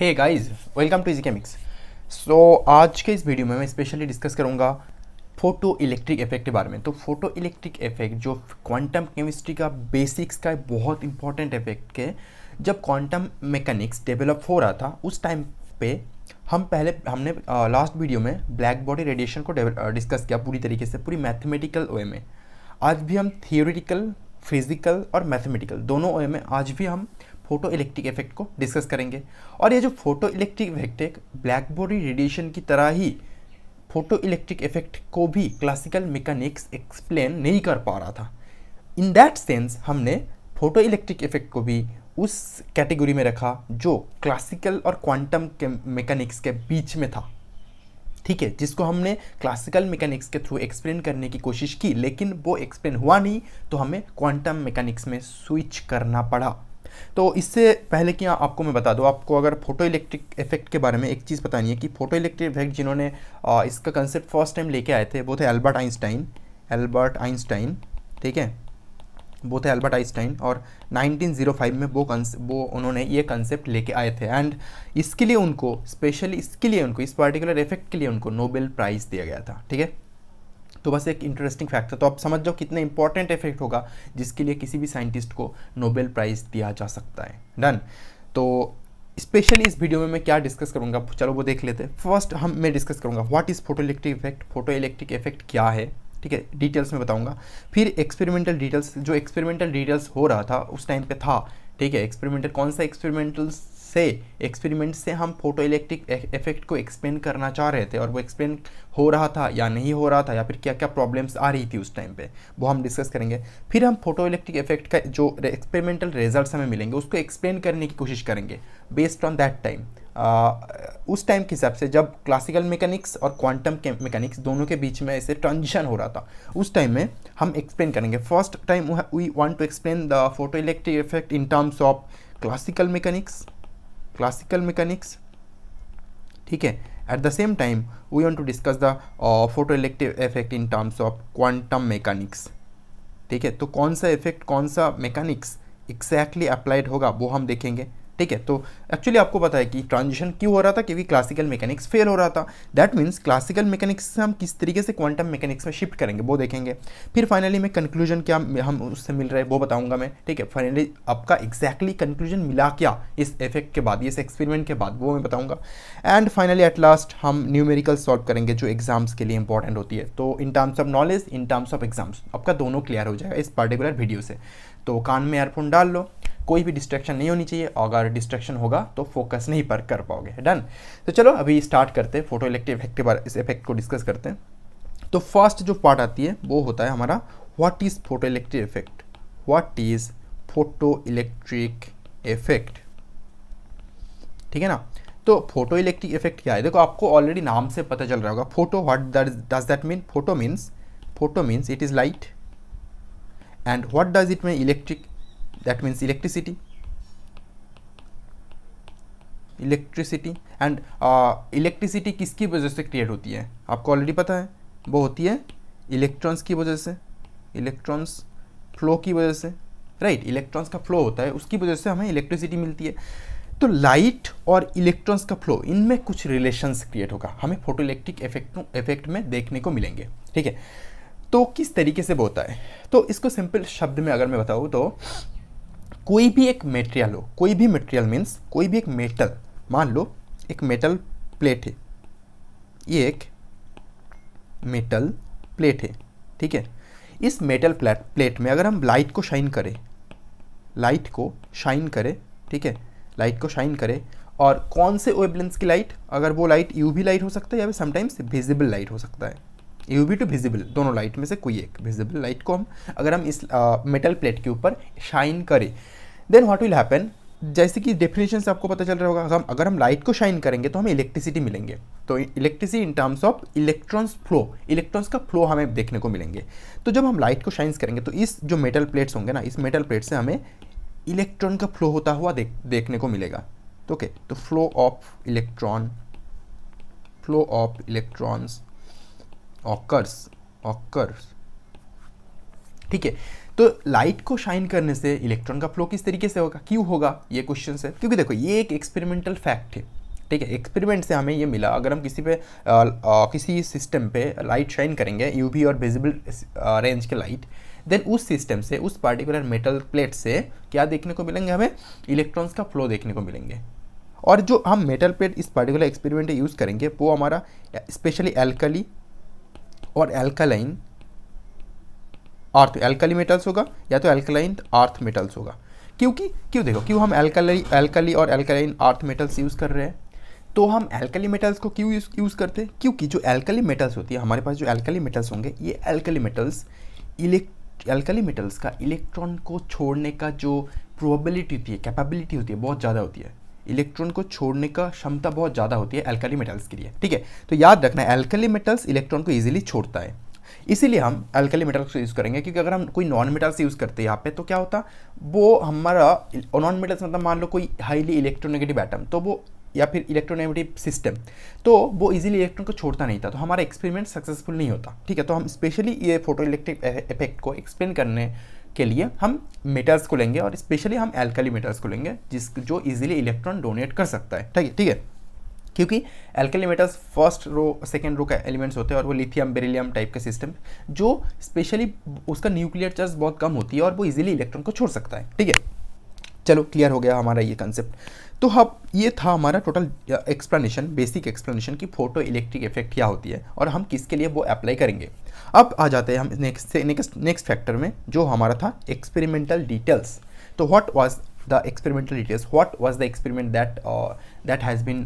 Hey guys welcome to is Chemics so आज के इस वीडियो में मैं स्पेशली डिस्कस करूँगा फोटो इलेक्ट्रिक इफेक्ट के बारे में तो फोटो इलेक्ट्रिक इफेक्ट जो क्वांटम केमिस्ट्री का बेसिक्स का बहुत इंपॉर्टेंट इफेक्ट है जब क्वांटम मैकेनिक्स डेवलप हो रहा था उस टाइम पे हम पहले हमने लास्ट वीडियो में ब्लैक बॉडी रेडिएशन को डिस्कस किया पूरी तरीके से पूरी मैथमेटिकल वे में आज भी हम थियोरिटिकल फिजिकल और मैथमेटिकल दोनों वे में आज भी हम फोटो इलेक्ट्रिक इफेक्ट को डिस्कस करेंगे और ये जो फोटो इलेक्ट्रिक इफेक्ट है ब्लैक बॉडी रेडिएशन की तरह ही फोटो इलेक्ट्रिक इफेक्ट को भी क्लासिकल मैकेनिक्स एक्सप्लेन नहीं कर पा रहा था इन दैट सेंस हमने फोटो इलेक्ट्रिक इफेक्ट को भी उस कैटेगरी में रखा जो क्लासिकल और क्वांटम के मैकेनिक्स के बीच में था ठीक है जिसको हमने क्लासिकल मैकेनिक्स के थ्रू एक्सप्लेन करने की कोशिश की लेकिन वो एक्सप्लेन हुआ नहीं तो हमें क्वांटम मैकेनिक्स में स्विच करना पड़ा तो इससे पहले कि आपको मैं बता दूँ आपको अगर फोटो इलेक्ट्रिक इफेक्ट के बारे में एक चीज़ बतानी है कि फोटो इलेक्ट्रिक इफेक्ट जिन्होंने इसका कंसेप्ट फर्स्ट टाइम लेके आए थे वो थे एल्बर्ट आइंस्टाइन एल्बर्ट आइंस्टाइन ठीक है वो थे एल्बर्ट आइंस्टाइन और 1905 में वो कंस वो उन्होंने ये कंसेप्ट लेके आए थे एंड इसके लिए उनको स्पेशली इसके लिए उनको इस पर्टिकुलर इफेक्ट के लिए उनको नोबेल प्राइज़ दिया गया था ठीक है तो बस एक इंटरेस्टिंग फैक्ट है तो आप समझ जाओ कितना इंपॉर्टेंट इफेक्ट होगा जिसके लिए किसी भी साइंटिस्ट को नोबेल प्राइज़ दिया जा सकता है डन तो स्पेशली इस वीडियो में मैं क्या डिस्कस करूँगा चलो वो देख लेते हैं फर्स्ट हम मैं डिस्कस करूँगा what is photo electric effect photo electric effect क्या है ठीक है डिटेल्स में बताऊंगा फिर एक्सपेरिमेंटल डिटेल्स जो एक्सपेरिमेंटल डिटेल्स हो रहा था उस टाइम पे था ठीक है एक्सपेरिमेंटल कौन सा एक्सपेरिमेंटल्स से एक्सपेरिमेंट से हम फोटो इलेक्ट्रिक इफेक्ट को एक्सप्लेन करना चाह रहे थे और वो एक्सप्लेन हो रहा था या नहीं हो रहा था या फिर क्या क्या प्रॉब्लम्स आ रही थी उस टाइम पे वो हम डिस्कस करेंगे फिर हम फोटो इलेक्ट्रिक इफेक्ट का जो एक्सपेरिमेंटल रिजल्ट हमें मिलेंगे उसको एक्सप्लेन करने की कोशिश करेंगे बेस्ड ऑन दैट टाइम उस टाइम के हिसाब से जब क्लासिकल मैकेनिक्स और क्वांटम मैकेनिक्स दोनों के बीच में ऐसे ट्रांजिशन हो रहा था उस टाइम में हम एक्सप्लेन करेंगे first time we want to explain the photo electric effect in terms of classical mechanics classical mechanics ठीक है at the same time we want to discuss the photo electric effect in terms of quantum mechanics ठीक है तो कौन सा effect कौन सा mechanics exactly applied होगा वो हम देखेंगे ठीक है तो एक्चुअली आपको पता है कि ट्रांजिशन क्यों हो रहा था क्योंकि क्लासिकल मैकेनिक्स फेल हो रहा था दैट मीन्स क्लासिकल मैकेनिक्स से हम किस तरीके से क्वांटम मैकेनिक्स में शिफ्ट करेंगे वो देखेंगे फिर फाइनली मैं कंक्लूजन क्या हम उससे मिल रहे हैं वो बताऊंगा मैं ठीक है फाइनली आपका एग्जैक्टली कंक्लूजन मिला क्या इस इफेक्ट के बाद इस एक्सपेरिमेंट के बाद वो मैं बताऊँगा एंड फाइनली एट लास्ट हम न्यूमेरिकल सॉल्व करेंगे जो एग्जाम्स के लिए इंपॉर्टेंट होती है तो in terms of knowledge in terms of exams आपका दोनों क्लियर हो जाएगा इस पर्टिकुलर वीडियो से तो कान में एयरफोन डाल लो कोई भी डिस्ट्रैक्शन नहीं होनी चाहिए अगर डिस्ट्रैक्शन होगा तो फोकस नहीं पर कर पाओगे डन तो चलो अभी स्टार्ट करते हैं फोटो इलेक्ट्रिक इफेक्ट के बारे इस इफेक्ट को डिस्कस करते हैं तो फर्स्ट जो पार्ट आती है वो होता है हमारा what is photo electric effect what is photo electric effect ठीक है ना तो फोटो इलेक्ट्रिक इफेक्ट क्या है देखो आपको ऑलरेडी नाम से पता चल रहा होगा photo what does that mean photo means photo means it is light and what does it mean electric that means electricity electricity and electricity किसकी वजह से क्रिएट होती है आपको ऑलरेडी पता है वो होती है इलेक्ट्रॉन्स की वजह से इलेक्ट्रॉन्स फ्लो की वजह से राइट right, इलेक्ट्रॉन्स का फ्लो होता है उसकी वजह से हमें इलेक्ट्रिसिटी मिलती है तो लाइट और इलेक्ट्रॉन्स का फ्लो इनमें कुछ रिलेशंस क्रिएट होगा हमें फोटो इलेक्ट्रिक इफेक्ट इफेक्ट में देखने को मिलेंगे ठीक है तो किस तरीके से बोता है तो इसको सिंपल शब्द में अगर मैं बताऊँ तो कोई भी एक मेटेरियल हो कोई भी मटेरियल मीन्स कोई भी एक मेटल मान लो एक मेटल प्लेट है ये एक मेटल प्लेट है ठीक है इस मेटल प्लेट प्लेट में अगर हम लाइट को शाइन करें लाइट को शाइन करें ठीक है लाइट को शाइन करें और कौन से वेबलेंस की लाइट अगर वो लाइट यूवी लाइट हो सकता है या फिर समटाइम्स विजिबल लाइट हो सकता है यूवी टू विजिबल दोनों लाइट में से कोई एक विजिबल लाइट को हम अगर हम इस मेटल प्लेट के ऊपर शाइन करें देन व्हाट विल हैपन जैसे कि डेफिनेशन से आपको पता चल रहा होगा हम अगर हम लाइट को शाइन करेंगे तो हमें इलेक्ट्रिसिटी मिलेंगे तो electricity in terms of electrons flow electrons का फ्लो हमें देखने को मिलेंगे तो जब हम लाइट को शाइन करेंगे तो इस जो मेटल प्लेट्स होंगे ना इस मेटल प्लेट से हमें इलेक्ट्रॉन का फ्लो होता हुआ देख देखने को मिलेगा ओके तो flow of electron flow of electrons occurs occurs ठीक है तो लाइट को शाइन करने से इलेक्ट्रॉन का फ्लो किस तरीके से होगा क्यों होगा ये क्वेश्चन है क्योंकि देखो ये एक एक्सपेरिमेंटल फैक्ट है ठीक है एक्सपेरिमेंट से हमें ये मिला अगर हम किसी पे आ, आ, किसी सिस्टम पे लाइट शाइन करेंगे यूवी और विजिबल रेंज के लाइट देन उस सिस्टम से उस पार्टिकुलर मेटल प्लेट से क्या देखने को मिलेंगे हमें इलेक्ट्रॉन्स का फ्लो देखने को मिलेंगे और जो हम मेटल प्लेट इस पार्टिकुलर एक्सपेरिमेंट यूज़ करेंगे वो हमारा स्पेशली एल्कली और एल्कालाइन अर्थ एल्कली मेटल्स होगा या तो एल्कलाइन अर्थ मेटल्स होगा क्योंकि क्यों देखो क्यों हम एल्कली एल्कली और एल्कलाइन अर्थ मेटल्स यूज़ कर रहे हैं तो हम एल्कली मेटल्स को क्यों यूज़ यूज़ करते हैं क्योंकि जो एल्कली मेटल्स होती है हमारे पास जो एल्कली मेटल्स होंगे ये alkali metals elect alkali metals का इलेक्ट्रॉन को छोड़ने का जो प्रोबेबिलिटी होती है कैपेबिलिटी होती है बहुत ज़्यादा होती है इलेक्ट्रॉन को छोड़ने का क्षमता बहुत ज़्यादा होती है एल्कली मेटल्स के लिए ठीक है तो याद रखना एल्कली मेटल्स इलेक्ट्रॉन को ईजिली छोड़ता है इसीलिए हम एल्कली मेटल्स यूज़ करेंगे क्योंकि अगर हम कोई नॉन मेटल्स यूज़ करते हैं यहाँ पे तो क्या होता वो हमारा नॉन मेटल्स मतलब मान लो कोई हाईली इलेक्ट्रोनेगेटिव एटम तो वो या फिर इलेक्ट्रोनेगेटिव सिस्टम तो वो इजीली इलेक्ट्रॉन को छोड़ता नहीं था तो हमारा एक्सपेरिमेंट सक्सेसफुल नहीं होता ठीक है तो हम स्पेशली ये फोटो इलेक्ट्रिक इफेक्ट को एक्सप्लेन करने के लिए हम मेटल्स को लेंगे और स्पेशली हम एल्कली मेटल्स को लेंगे जिस जो इजीली इलेक्ट्रॉन डोनेट कर सकता है ठीक है ठीक है क्योंकि alkali metals first row second row का एलिमेंट्स होते हैं और वो लिथियम बेरिलियम टाइप का सिस्टम जो स्पेशली उसका न्यूक्लियर चार्ज बहुत कम होती है और वो इजिली इलेक्ट्रॉन को छोड़ सकता है ठीक है चलो क्लियर हो गया हमारा ये कंसेप्ट तो हम हाँ, ये था हमारा टोटल एक्सप्लेनेशन बेसिक एक्सप्लेनेशन कि फोटो इलेक्ट्रिक इफेक्ट क्या होती है और हम किसके लिए वो अप्लाई करेंगे अब आ जाते हैं हम नेक्स्ट नेक्स्ट नेक्स्ट फैक्टर में जो हमारा था एक्सपेरिमेंटल डिटेल्स तो what was the experimental details what was the experiment that that has been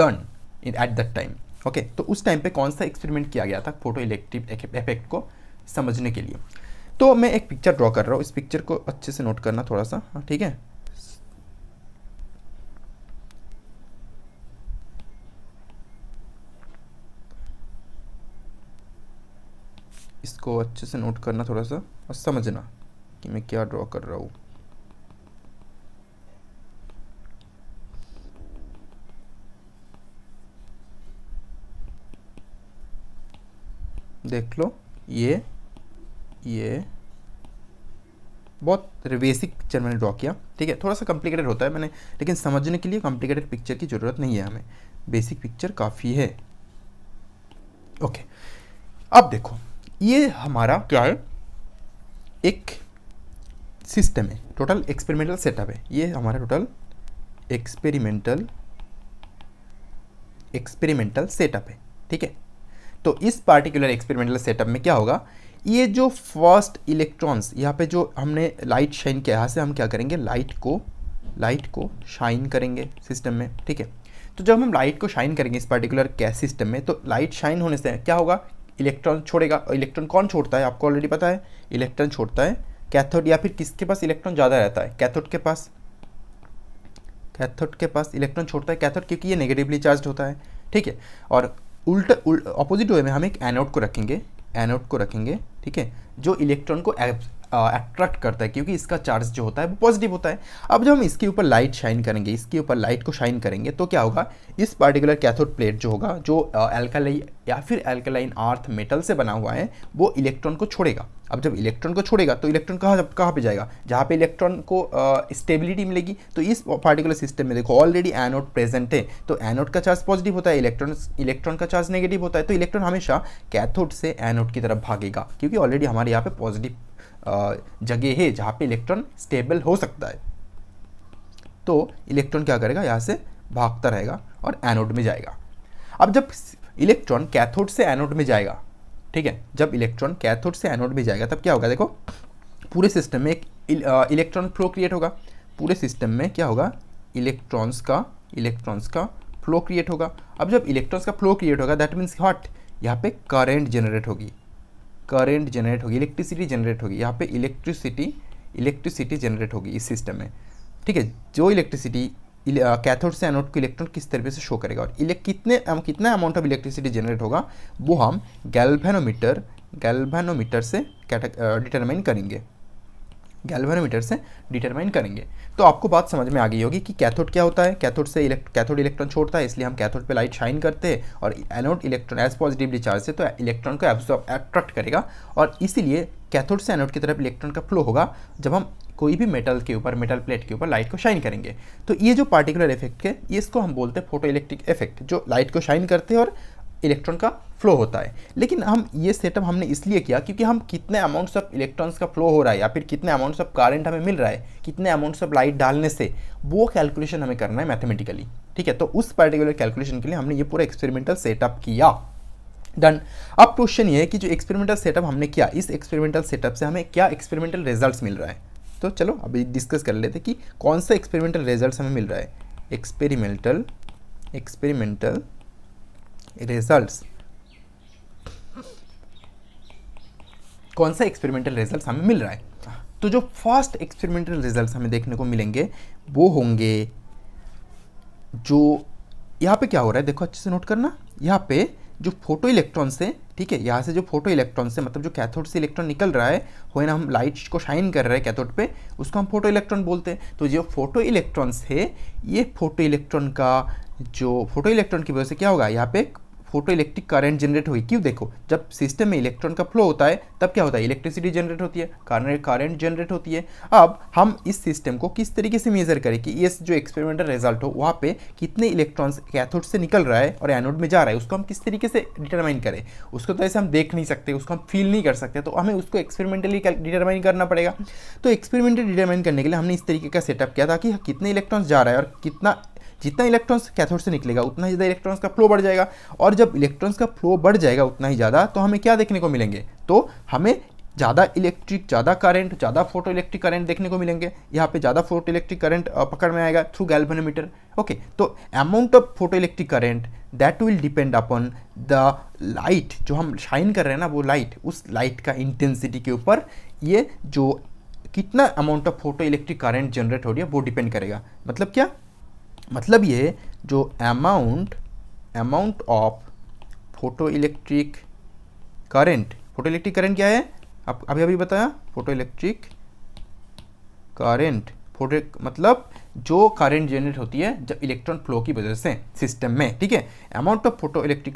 done at that time okay तो उस टाइम पे कौन सा एक्सपेरिमेंट किया गया था फोटो इलेक्ट्रिक इफेक्ट को समझने के लिए तो मैं एक पिक्चर ड्रॉ कर रहा हूँ इस पिक्चर को अच्छे से नोट करना थोड़ा सा हाँ, ठीक है इसको अच्छे से नोट करना थोड़ा सा और समझना कि मैं क्या ड्रॉ कर रहा हूँ देख लो ये ये बहुत बेसिक पिक्चर मैंने ड्रॉ किया ठीक है थोड़ा सा कॉम्प्लिकेटेड होता है मैंने लेकिन समझने के लिए कॉम्प्लिकेटेड पिक्चर की ज़रूरत नहीं है हमें बेसिक पिक्चर काफ़ी है ओके अब देखो ये हमारा क्या है एक सिस्टम है टोटल एक्सपेरिमेंटल सेटअप है ये हमारा टोटल एक्सपेरिमेंटल एक्सपेरिमेंटल सेटअप है ठीक है तो इस पार्टिकुलर एक्सपेरिमेंटल सेटअप में क्या होगा ये जो फर्स्ट इलेक्ट्रॉन्स यहाँ पे जो हमने लाइट शाइन किया यहाँ से हम क्या करेंगे लाइट को लाइट को शाइन करेंगे सिस्टम में ठीक है तो जब हम लाइट को शाइन करेंगे इस पार्टिकुलर कैस सिस्टम में तो लाइट शाइन होने से क्या होगा इलेक्ट्रॉन छोड़ेगा इलेक्ट्रॉन कौन छोड़ता है आपको ऑलरेडी पता है इलेक्ट्रॉन छोड़ता है कैथोड या फिर किसके पास इलेक्ट्रॉन ज़्यादा रहता है कैथोड के पास कैथोड के पास इलेक्ट्रॉन छोड़ता है कैथोड क्योंकि ये नेगेटिवली चार्ज होता है ठीक है और उल्ट अपोजिट वे में हम एक एनोड को रखेंगे एनोड को रखेंगे ठीक है जो इलेक्ट्रॉन को अट्रैक्ट करता है क्योंकि इसका चार्ज जो होता है वो पॉजिटिव होता है अब जब हम इसके ऊपर लाइट शाइन करेंगे इसके ऊपर लाइट को शाइन करेंगे तो क्या होगा इस पार्टिकुलर कैथोड प्लेट जो होगा जो एल्कालाइन या फिर एल्कालाइन आर्थ मेटल से बना हुआ है वो इलेक्ट्रॉन को छोड़ेगा अब जब इलेक्ट्रॉन को छोड़ेगा तो इलेक्ट्रॉन कहाँ कहाँ पर जाएगा जहाँ पे इलेक्ट्रॉन को स्टेबिलिटी मिलेगी तो इस पार्टिकुलर सिस्टम में देखो ऑलरेडी एनोड प्रेजेंट है तो एनोड का चार्ज पॉजिटिव होता है इलेक्ट्रॉन इलेक्ट्रॉन का चार्ज नेगेटिव होता है तो इलेक्ट्रॉन हमेशा कैथोड से एनोड की तरफ भागेगा क्योंकि ऑलरेडी हमारे यहाँ पे पॉजिटिव जगह है जहाँ पे इलेक्ट्रॉन स्टेबल हो सकता है तो इलेक्ट्रॉन क्या करेगा यहाँ से भागता रहेगा और एनोड में जाएगा अब जब इलेक्ट्रॉन कैथोड से एनोड में जाएगा ठीक है जब इलेक्ट्रॉन कैथोड से एनोड में जाएगा तब क्या होगा देखो पूरे सिस्टम में एक इलेक्ट्रॉन फ्लो क्रिएट होगा पूरे सिस्टम में क्या होगा इलेक्ट्रॉन्स का इलेक्ट्रॉन्स का फ्लो क्रिएट होगा अब जब इलेक्ट्रॉन्स का फ्लो क्रिएट होगा दैट मीन्स हॉट यहाँ पे करंट जनरेट होगी करेंट जनरेट होगी इलेक्ट्रिसिटी जनरेट होगी यहाँ पे इलेक्ट्रिसिटी इलेक्ट्रिसिटी जनरेट होगी इस सिस्टम में ठीक है जो इलेक्ट्रिसिटी कैथोड से एनोड को इलेक्ट्रॉन किस तरीके से शो करेगा और कितने कितना अमाउंट ऑफ इलेक्ट्रिसिटी जनरेट होगा वो हम गैल्वेनोमीटर गैल्वेनोमीटर से डिटरमाइन करेंगे गैल्वेनोमीटर से डिटरमाइन करेंगे तो आपको बात समझ में आ गई होगी कि कैथोड क्या होता है कैथोड से इलेक्ट कैथोड इलेक्ट्रॉन छोड़ता है इसलिए हम कैथोड पे लाइट शाइन करते हैं और anode electron as positively charge है तो इलेक्ट्रॉन को एब्जॉर्ब अट्रैक्ट करेगा और इसीलिए कैथोड से एनोड की तरफ इलेक्ट्रॉन का फ्लो होगा जब हम कोई भी मेटल के ऊपर मेटल प्लेट के ऊपर लाइट को शाइन करेंगे तो ये जो पार्टिकुलर इफेक्ट है इसको हम बोलते हैं फोटो इलेक्ट्रिक इफेक्ट जो लाइट को शाइन करते हैं और इलेक्ट्रॉन का फ्लो होता है लेकिन हम ये सेटअप हमने इसलिए किया क्योंकि हम कितने अमाउंट्स ऑफ इलेक्ट्रॉन्स का फ्लो हो रहा है या फिर कितने अमाउंट्स ऑफ करंट हमें मिल रहा है कितने अमाउंट्स ऑफ लाइट डालने से वो कैलकुलेशन हमें करना है मैथमेटिकली ठीक है तो उस पर्टिकुलर कैलकुलेशन के लिए हमने ये पूरा एक्सपेरिमेंटल सेटअप किया डन अब क्वेश्चन ये है कि जो एक्सपेरिमेंटल सेटअप हमने किया इस एक्सपेरिमेंटल सेटअप से हमें क्या एक्सपेरिमेंटल रिजल्ट मिल रहा है तो चलो अभी डिस्कस कर लेते कि कौन सा एक्सपेरिमेंटल रिजल्ट हमें मिल रहा है एक्सपेरिमेंटल एक्सपेरिमेंटल रिजल्ट कौन सा एक्सपेरिमेंटल रिजल्ट हमें मिल रहा है तो जो फर्स्ट एक्सपेरिमेंटल रिजल्ट हमें देखने को मिलेंगे वो होंगे जो यहाँ पे क्या हो रहा है देखो अच्छे से नोट करना यहाँ पे जो फोटो इलेक्ट्रॉन से ठीक है यहाँ से जो फोटो इलेक्ट्रॉन से मतलब जो कैथोड से इलेक्ट्रॉन निकल रहा है हो ना हम लाइट को शाइन कर रहे हैं कैथोड पे उसको हम फोटो इलेक्ट्रॉन बोलते हैं तो जो फोटो इलेक्ट्रॉन्स है ये फोटो इलेक्ट्रॉन का जो फोटो इलेक्ट्रॉन की वजह से क्या होगा यहाँ पे फोटो इलेक्ट्रिक करंट जनरेट हुई क्यों देखो जब सिस्टम में इलेक्ट्रॉन का फ्लो होता है तब क्या होता है इलेक्ट्रिसिटी जनरेट होती है करंट जनरेट होती है अब हम इस सिस्टम को किस तरीके से मेजर करें कि ये जो एक्सपेरिमेंटल रिजल्ट हो वहाँ पे कितने इलेक्ट्रॉन्स कैथोड से निकल रहा है और एनोड में जा रहा है उसको हम किस तरीके से डिटरमाइन करें उसको तो ऐसे हम देख नहीं सकते उसको हम फील नहीं कर सकते तो हमें उसको एक्सपेरिमेंटली डिटरमाइन करना पड़ेगा तो एक्सपेरिमेंटली डिटरमाइन करने के लिए हमने इस तरीके का सेटअप किया था कि कितने इलेक्ट्रॉन्स जा रहा है और कितना जितना इलेक्ट्रॉन्स कैथोड से निकलेगा उतना ज़्यादा इलेक्ट्रॉन्स का फ्लो बढ़ जाएगा और जब इलेक्ट्रॉन्स का फ्लो बढ़ जाएगा उतना ही ज़्यादा तो हमें क्या देखने को मिलेंगे तो हमें ज़्यादा इलेक्ट्रिक ज़्यादा करंट ज़्यादा फोटो इलेक्ट्रिक करंट देखने को मिलेंगे यहाँ पे ज़्यादा फोटो इलेक्ट्रिक करंट पकड़ में आएगा थ्रू गैल्वेनोमीटर ओके तो amount of photoelectric current that will depend upon the light जो हम शाइन कर रहे हैं ना वो लाइट उस लाइट का इंटेंसिटी के ऊपर ये जो कितना amount of photoelectric current generate हो रही है वो डिपेंड करेगा मतलब क्या मतलब ये जो amount amount of photoelectric current photoelectric current क्या है आप अभी अभी बताया फोटो इलेक्ट्रिक करेंट फोटो मतलब जो करेंट जनरेट होती है जब इलेक्ट्रॉन फ्लो की वजह से सिस्टम में ठीक है amount of photoelectric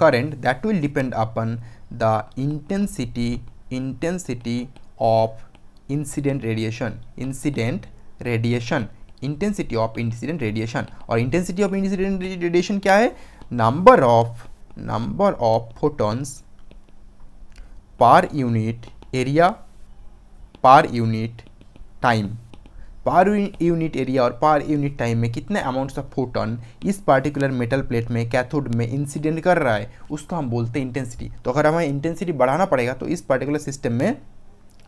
current that will depend upon the intensity intensity of incident radiation incident radiation intensity of incident radiation और इंटेंसिटी ऑफ इंसिडेंट रेडिएशन क्या है number of number of photons per unit area per unit time per unit area और per unit time में कितने amounts of photon इस particular metal plate में cathode में incident कर रहा है उसको हम बोलते हैं इंटेंसिटी तो अगर हमें इंटेंसिटी बढ़ाना पड़ेगा तो इस पार्टिकुलर सिस्टम में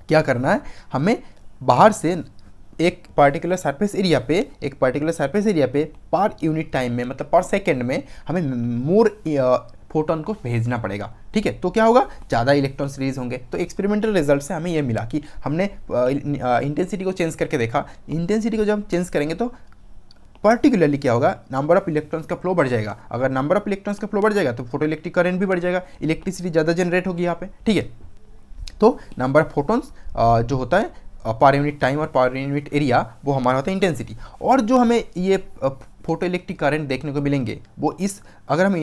क्या करना है हमें बाहर से एक पार्टिकुलर सरफेस एरिया पे एक पार्टिकुलर सरफेस एरिया पे पर यूनिट टाइम में मतलब पर सेकेंड में हमें मोर फोटोन uh, को भेजना पड़ेगा ठीक है तो क्या होगा ज़्यादा इलेक्ट्रॉन रिलीज होंगे तो एक्सपेरिमेंटल रिजल्ट से हमें यह मिला कि हमने इंटेंसिटी uh, uh, को चेंज करके देखा इंटेंसिटी को जब हम चेंज करेंगे तो पर्टिकुलरली क्या होगा नंबर ऑफ इलेक्ट्रॉन्स का फ्लो बढ़ जाएगा अगर नंबर ऑफ इलेक्ट्रॉन्स का फ्लो बढ़ जाएगा तो फोटो इलेक्ट्रिक करंट भी बढ़ जाएगा इलेक्ट्रिसिटी ज़्यादा जनरेट होगी यहाँ पे ठीक है तो नंबर ऑफ फोटोन्स जो होता है पावर यूनिट टाइम और पावर यूनिट एरिया वो हमारा होता है इंटेंसिटी और जो हमें ये फोटो इलेक्ट्रिक करेंट देखने को मिलेंगे वो इस अगर हम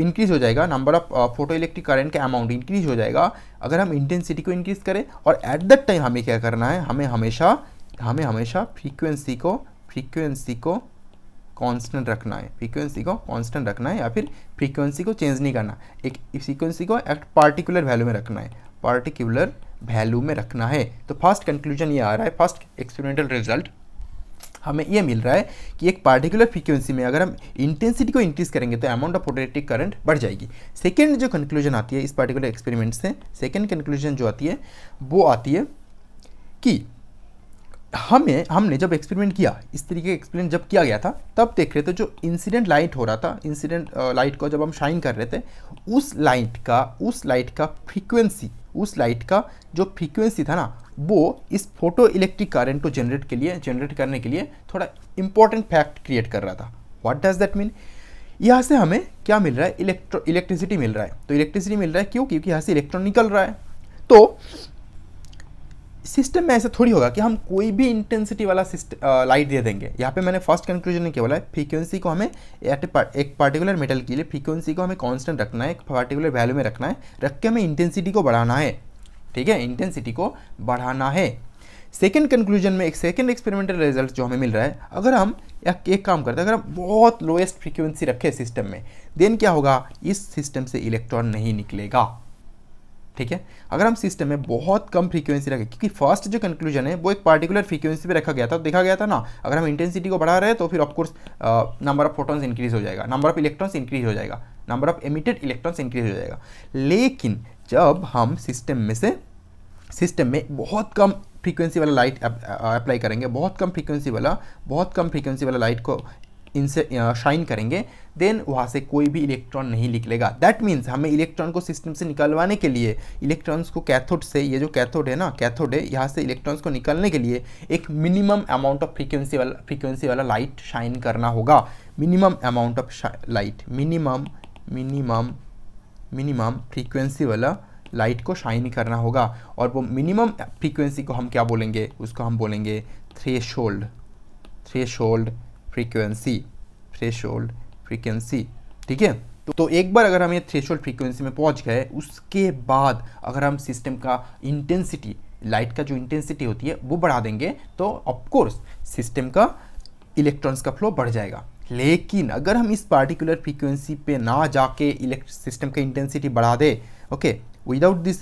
इंक्रीज़ हो जाएगा number of photoelectric current का अमाउंट इंक्रीज हो जाएगा अगर हम इंटेंसिटी को इंक्रीज़ करें और एट दैट टाइम हमें क्या करना है हमें हमेशा हमें हमेशा फ्रीक्वेंसी को फ्रीक्वेंसी को कांस्टेंट रखना है फ्रीक्वेंसी को कांस्टेंट रखना है या फिर फ्रीक्वेंसी को चेंज नहीं करना एक फ्रीक्वेंसी को एक पार्टिकुलर वैल्यू में रखना है पार्टिकुलर वैल्यू में रखना है तो फर्स्ट कंक्लूजन ये आ रहा है फर्स्ट एक्सपेरिमेंटल रिजल्ट हमें यह मिल रहा है कि एक पार्टिकुलर फ्रीक्वेंसी में अगर हम इंटेंसिटी को इंक्रीज करेंगे तो अमाउंट ऑफ पोटेटिक करंट बढ़ जाएगी सेकेंड जो कंक्लूजन आती है इस पार्टिकुलर एक्सपेरिमेंट से सेकेंड कंक्लूजन जो आती है वो आती है कि हमें हमने जब एक्सपेरिमेंट किया इस तरीके का एक्सपेरिमेंट जब किया गया था तब देख रहे थे जो इंसिडेंट लाइट हो रहा था इंसिडेंट लाइट को जब हम शाइन कर रहे थे उस लाइट का उस लाइट का फ्रीक्वेंसी उस लाइट का जो फ्रीक्वेंसी था ना वो इस फोटो इलेक्ट्रिक करंट को जनरेट के लिए जनरेट करने के लिए थोड़ा इंपॉर्टेंट फैक्ट क्रिएट कर रहा था व्हाट डज दैट मीन यहाँ से हमें क्या मिल रहा है इलेक्ट्रो इलेक्ट्रिसिटी मिल रहा है तो इलेक्ट्रिसिटी मिल रहा है क्यों क्योंकि यहाँ से इलेक्ट्रॉन निकल रहा है तो सिस्टम में ऐसा थोड़ी होगा कि हम कोई भी इंटेंसिटी वाला लाइट दे देंगे यहाँ पे मैंने फर्स्ट कंक्लूजन में क्या बोला है फ्रीक्वेंसी को हमें एट एक पर्टिकुलर मेटल के लिए फ्रीक्वेंसी को हमें कांस्टेंट रखना है एक पर्टिकुलर वैल्यू में रखना है रख के हमें इंटेंसिटी को बढ़ाना है ठीक है इंटेंसिटी को बढ़ाना है सेकेंड कंक्लूजन में एक सेकेंड एक्सपेरिमेंटल रिजल्ट जो हमें मिल रहा है अगर हम एक काम करते हैं अगर हम बहुत लोएस्ट फ्रिक्वेंसी रखें सिस्टम में देन क्या होगा इस सिस्टम से इलेक्ट्रॉन नहीं निकलेगा ठीक है अगर हम सिस्टम में बहुत कम फ्रीक्वेंसी रखें क्योंकि फर्स्ट जो कंक्लूजन है वो एक पार्टिकुलर फ्रीक्वेंसी पे रखा गया था देखा गया था ना अगर हम इंटेंसिटी को बढ़ा रहे हैं तो फिर of course number of photons increase हो जाएगा नंबर ऑफ इलेक्ट्रॉन्स इंक्रीज हो जाएगा number of emitted electrons increase हो जाएगा लेकिन जब हम सिस्टम में से सिस्टम में बहुत कम फ्रीक्वेंसी वाला लाइट अप्लाई करेंगे बहुत कम फ्रीक्वेंसी वाला बहुत कम फ्रीक्वेंसी वाला लाइट को इनसे शाइन करेंगे देन वहाँ से कोई भी इलेक्ट्रॉन नहीं निकलेगा दैट मीन्स हमें इलेक्ट्रॉन को सिस्टम से निकलवाने के लिए इलेक्ट्रॉन्स को कैथोड से ये जो कैथोड है ना कैथोड है यहाँ से इलेक्ट्रॉन्स को निकलने के लिए एक मिनिमम अमाउंट ऑफ फ्रीक्वेंसी वाला फ्रीक्वेंसी वाला लाइट शाइन करना होगा minimum amount of light minimum minimum minimum frequency वाला लाइट को शाइन करना होगा और वो मिनिमम फ्रीक्वेंसी को हम क्या बोलेंगे उसको हम बोलेंगे threshold frequency hold frequency ठीक है तो एक बार अगर हम ये होल्ड फ्रीक्वेंसी में पहुंच गए उसके बाद अगर हम सिस्टम का इंटेंसिटी लाइट का जो इंटेंसिटी होती है वो बढ़ा देंगे तो ऑफकोर्स सिस्टम का इलेक्ट्रॉन्स का फ्लो बढ़ जाएगा लेकिन अगर हम इस पार्टिकुलर फ्रीक्वेंसी पे ना जाके इलेक्ट सिस्टम का इंटेंसिटी बढ़ा दे okay without this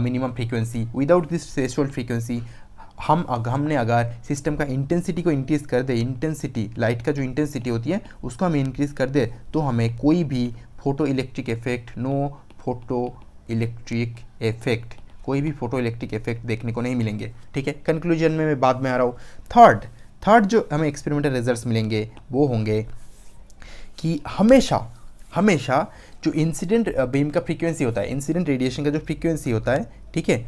minimum frequency without this threshold frequency हम अगर हमने अगर सिस्टम का इंटेंसिटी को इंक्रीज़ कर दे इंटेंसिटी लाइट का जो इंटेंसिटी होती है उसको हम इंक्रीज़ कर दे तो हमें कोई भी photo electric effect no photo electric effect कोई भी फोटो इलेक्ट्रिक इफेक्ट देखने को नहीं मिलेंगे ठीक है कंक्लूजन में मैं बाद में आ रहा हूँ थर्ड थर्ड जो हमें एक्सपेरिमेंटल रिजल्ट मिलेंगे वो होंगे कि हमेशा हमेशा जो इंसिडेंट बीम का फ्रीक्वेंसी होता है इंसिडेंट रेडिएशन का जो फ्रीक्वेंसी होता है ठीक है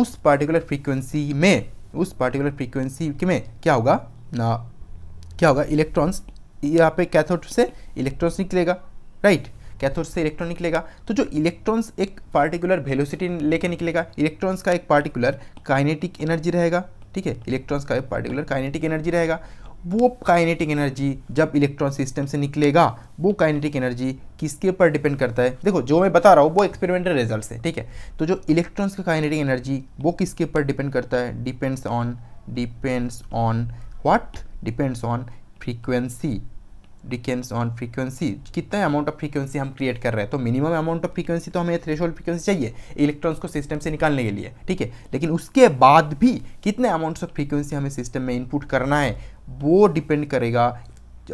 उस पार्टिकुलर फ्रीक्वेंसी में उस पार्टिकुलर फ्रीक्वेंसी के में क्या होगा ना क्या होगा इलेक्ट्रॉन्स यहाँ पे कैथोड से इलेक्ट्रॉन्स निकलेगा राइट कैथोड से इलेक्ट्रॉन निकलेगा तो जो इलेक्ट्रॉन्स एक पार्टिकुलर वेलोसिटी लेके निकलेगा इलेक्ट्रॉन्स का एक पार्टिकुलर काइनेटिक एनर्जी रहेगा ठीक है इलेक्ट्रॉन्स का एक पार्टिकुलर काइनेटिक एनर्जी रहेगा वो काइनेटिक एनर्जी जब इलेक्ट्रॉन सिस्टम से निकलेगा वो काइनेटिक एनर्जी किसके ऊपर डिपेंड करता है देखो जो मैं बता रहा हूँ वो एक्सपेरिमेंटल रिजल्ट है ठीक है तो जो इलेक्ट्रॉन्स का काइनेटिक एनर्जी वो किसके ऊपर डिपेंड करता है depends on depends on what depends on frequency depends on frequency कितना अमाउंट ऑफ फ्रीक्वेंसी हम क्रिएट कर रहे हैं तो मिनिमम अमाउंट ऑफ फ्रीक्वेंसी तो हमें थ्रेश फ्रीक्वेंसी चाहिए इलेक्ट्रॉन्स को सिस्टम से निकालने के लिए ठीक है लेकिन उसके बाद भी कितने अमाउंट्स ऑफ फ्रीक्वेंसी हमें सिस्टम में इनपुट करना है वो डिपेंड करेगा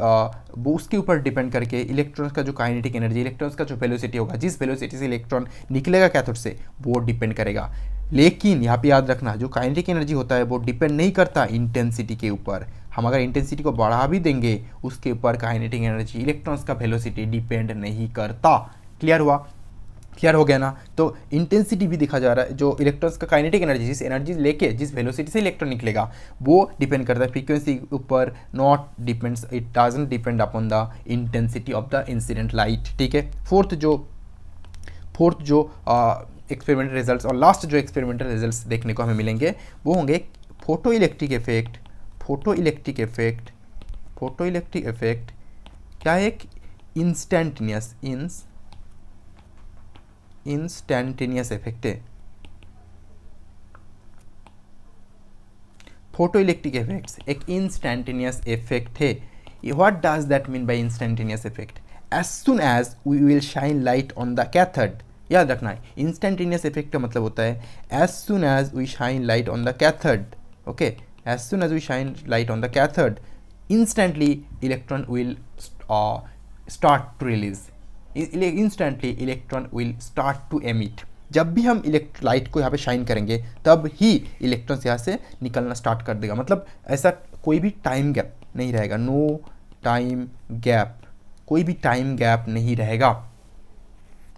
आ, वो उसके ऊपर डिपेंड करके इलेक्ट्रॉन्स का जो काइनेटिक एनर्जी इलेक्ट्रॉन्स का जो वेलोसिटी होगा जिस वेलोसिटी से इलेक्ट्रॉन निकलेगा कैथोड से वो डिपेंड करेगा लेकिन यहाँ पे याद रखना जो काइनेटिक एनर्जी होता है वो डिपेंड नहीं करता इंटेंसिटी के ऊपर हम अगर इंटेंसिटी को बढ़ा भी देंगे उसके ऊपर काइनेटिक एनर्जी इलेक्ट्रॉन्स का वेलोसिटी डिपेंड नहीं करता क्लियर हुआ क्लियर हो गया ना तो इंटेंसिटी भी देखा जा रहा है जो इलेक्ट्रॉन्स का काइनेटिक एनर्जी जिस एनर्जी लेके जिस वेलोसिटी से इलेक्ट्रॉन निकलेगा वो डिपेंड करता है फ्रीक्वेंसी ऊपर not depends it doesn't depend upon the intensity of the incident light ठीक है फोर्थ जो फोर्थ जो एक्सपेरिमेंटल रिजल्ट और लास्ट जो एक्सपेरिमेंटल रिजल्ट देखने को हमें मिलेंगे वो होंगे photo electric effect photo electric effect photo electric effect क्या है एक इंस्टेंटेनियस इंस इंस्टेंटेनियस इफेक्ट है फोटो इलेक्ट्रिक इफेक्ट एक इंस्टेंटेनियस इफेक्ट है what does that mean by instantaneous effect as soon as we will shine light on the cathode याद रखना है instantaneous effect का मतलब होता है as soon as we shine light on the cathode okay as soon as we shine light on the cathode instantly electron will st uh, start to release instantly electron will start to emit जब भी हम elect light को यहाँ पे shine करेंगे तब ही electrons यहाँ से निकलना स्टार्ट कर देगा मतलब ऐसा कोई भी टाइम गैप नहीं रहेगा नो टाइम गैप कोई भी टाइम गैप नहीं रहेगा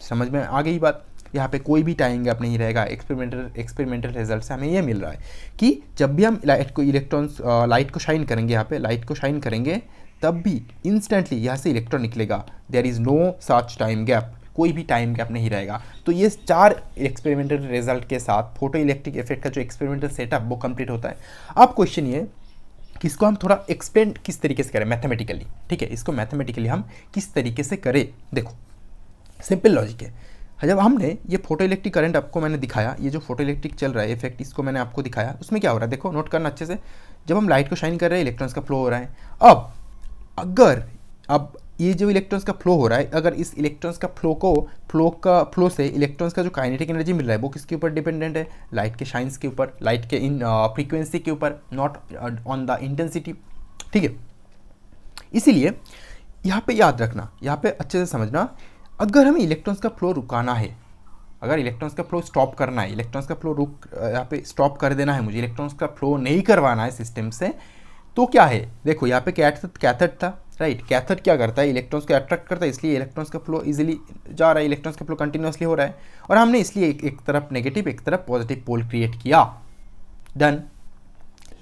समझ में आ गई बात यहाँ पे कोई भी टाइम गैप नहीं रहेगा एक्सपेरिमेंटल एक्सपेरिमेंटल रिजल्ट से हमें ये मिल रहा है कि जब भी हम लाइट को इलेक्ट्रॉन्स लाइट को शाइन करेंगे यहाँ पे लाइट को शाइन करेंगे तब भी इंस्टेंटली यहाँ से इलेक्ट्रॉन निकलेगा there is no such time gap कोई भी टाइम गैप नहीं रहेगा तो ये चार एक्सपेरिमेंटल रिजल्ट के साथ फोटो इलेक्ट्रिक इफेक्ट का जो एक्सपेरिमेंटल सेटअप वो कंप्लीट होता है अब क्वेश्चन ये कि इसको हम थोड़ा एक्सप्लेन किस तरीके से करें मैथमेटिकली ठीक है इसको मैथमेटिकली हम किस तरीके से करें देखो सिंपल लॉजिक है हाँ, जब हमने ये फोटो इलेक्ट्रिक करंट आपको मैंने दिखाया ये जो फोटो इलेक्ट्रिक चल रहा है इफेक्ट इसको मैंने आपको दिखाया उसमें क्या हो रहा है देखो नोट करना अच्छे से जब हम लाइट को शाइन कर रहे हैं इलेक्ट्रॉन्स का फ्लो हो रहा है अब अगर अब ये जो इलेक्ट्रॉन्स का फ्लो हो रहा है अगर इस इलेक्ट्रॉन्स का फ्लो को फ्लो का फ्लो से इलेक्ट्रॉन्स का जो काइनेटिक एनर्जी मिल रहा है वो किसके ऊपर डिपेंडेंट है लाइट के शाइन्स के ऊपर लाइट के इन फ्रीक्वेंसी uh, के ऊपर नॉट ऑन द इंटेंसिटी ठीक है इसीलिए यहाँ पे याद रखना यहाँ पे अच्छे से समझना अगर हमें इलेक्ट्रॉन्स का फ्लो रुकाना है अगर इलेक्ट्रॉन्स का फ्लो स्टॉप करना है इलेक्ट्रॉन्स का फ्लो रुक यहाँ पे स्टॉप कर देना है मुझे इलेक्ट्रॉन्स का फ्लो नहीं करवाना है सिस्टम से तो क्या है देखो यहाँ पे कैथड कैथड था राइट कैथड क्या करता है इलेक्ट्रॉन्स को अट्रैक्ट करता है इसलिए इलेक्ट्रॉन्स का फ्लो इजिली जा रहा है इलेक्ट्रॉन्स का फ्लो कंटिन्यूसली हो रहा है और हमने इसलिए एक, एक तरफ नेगेटिव एक तरफ पॉजिटिव पोल क्रिएट किया डन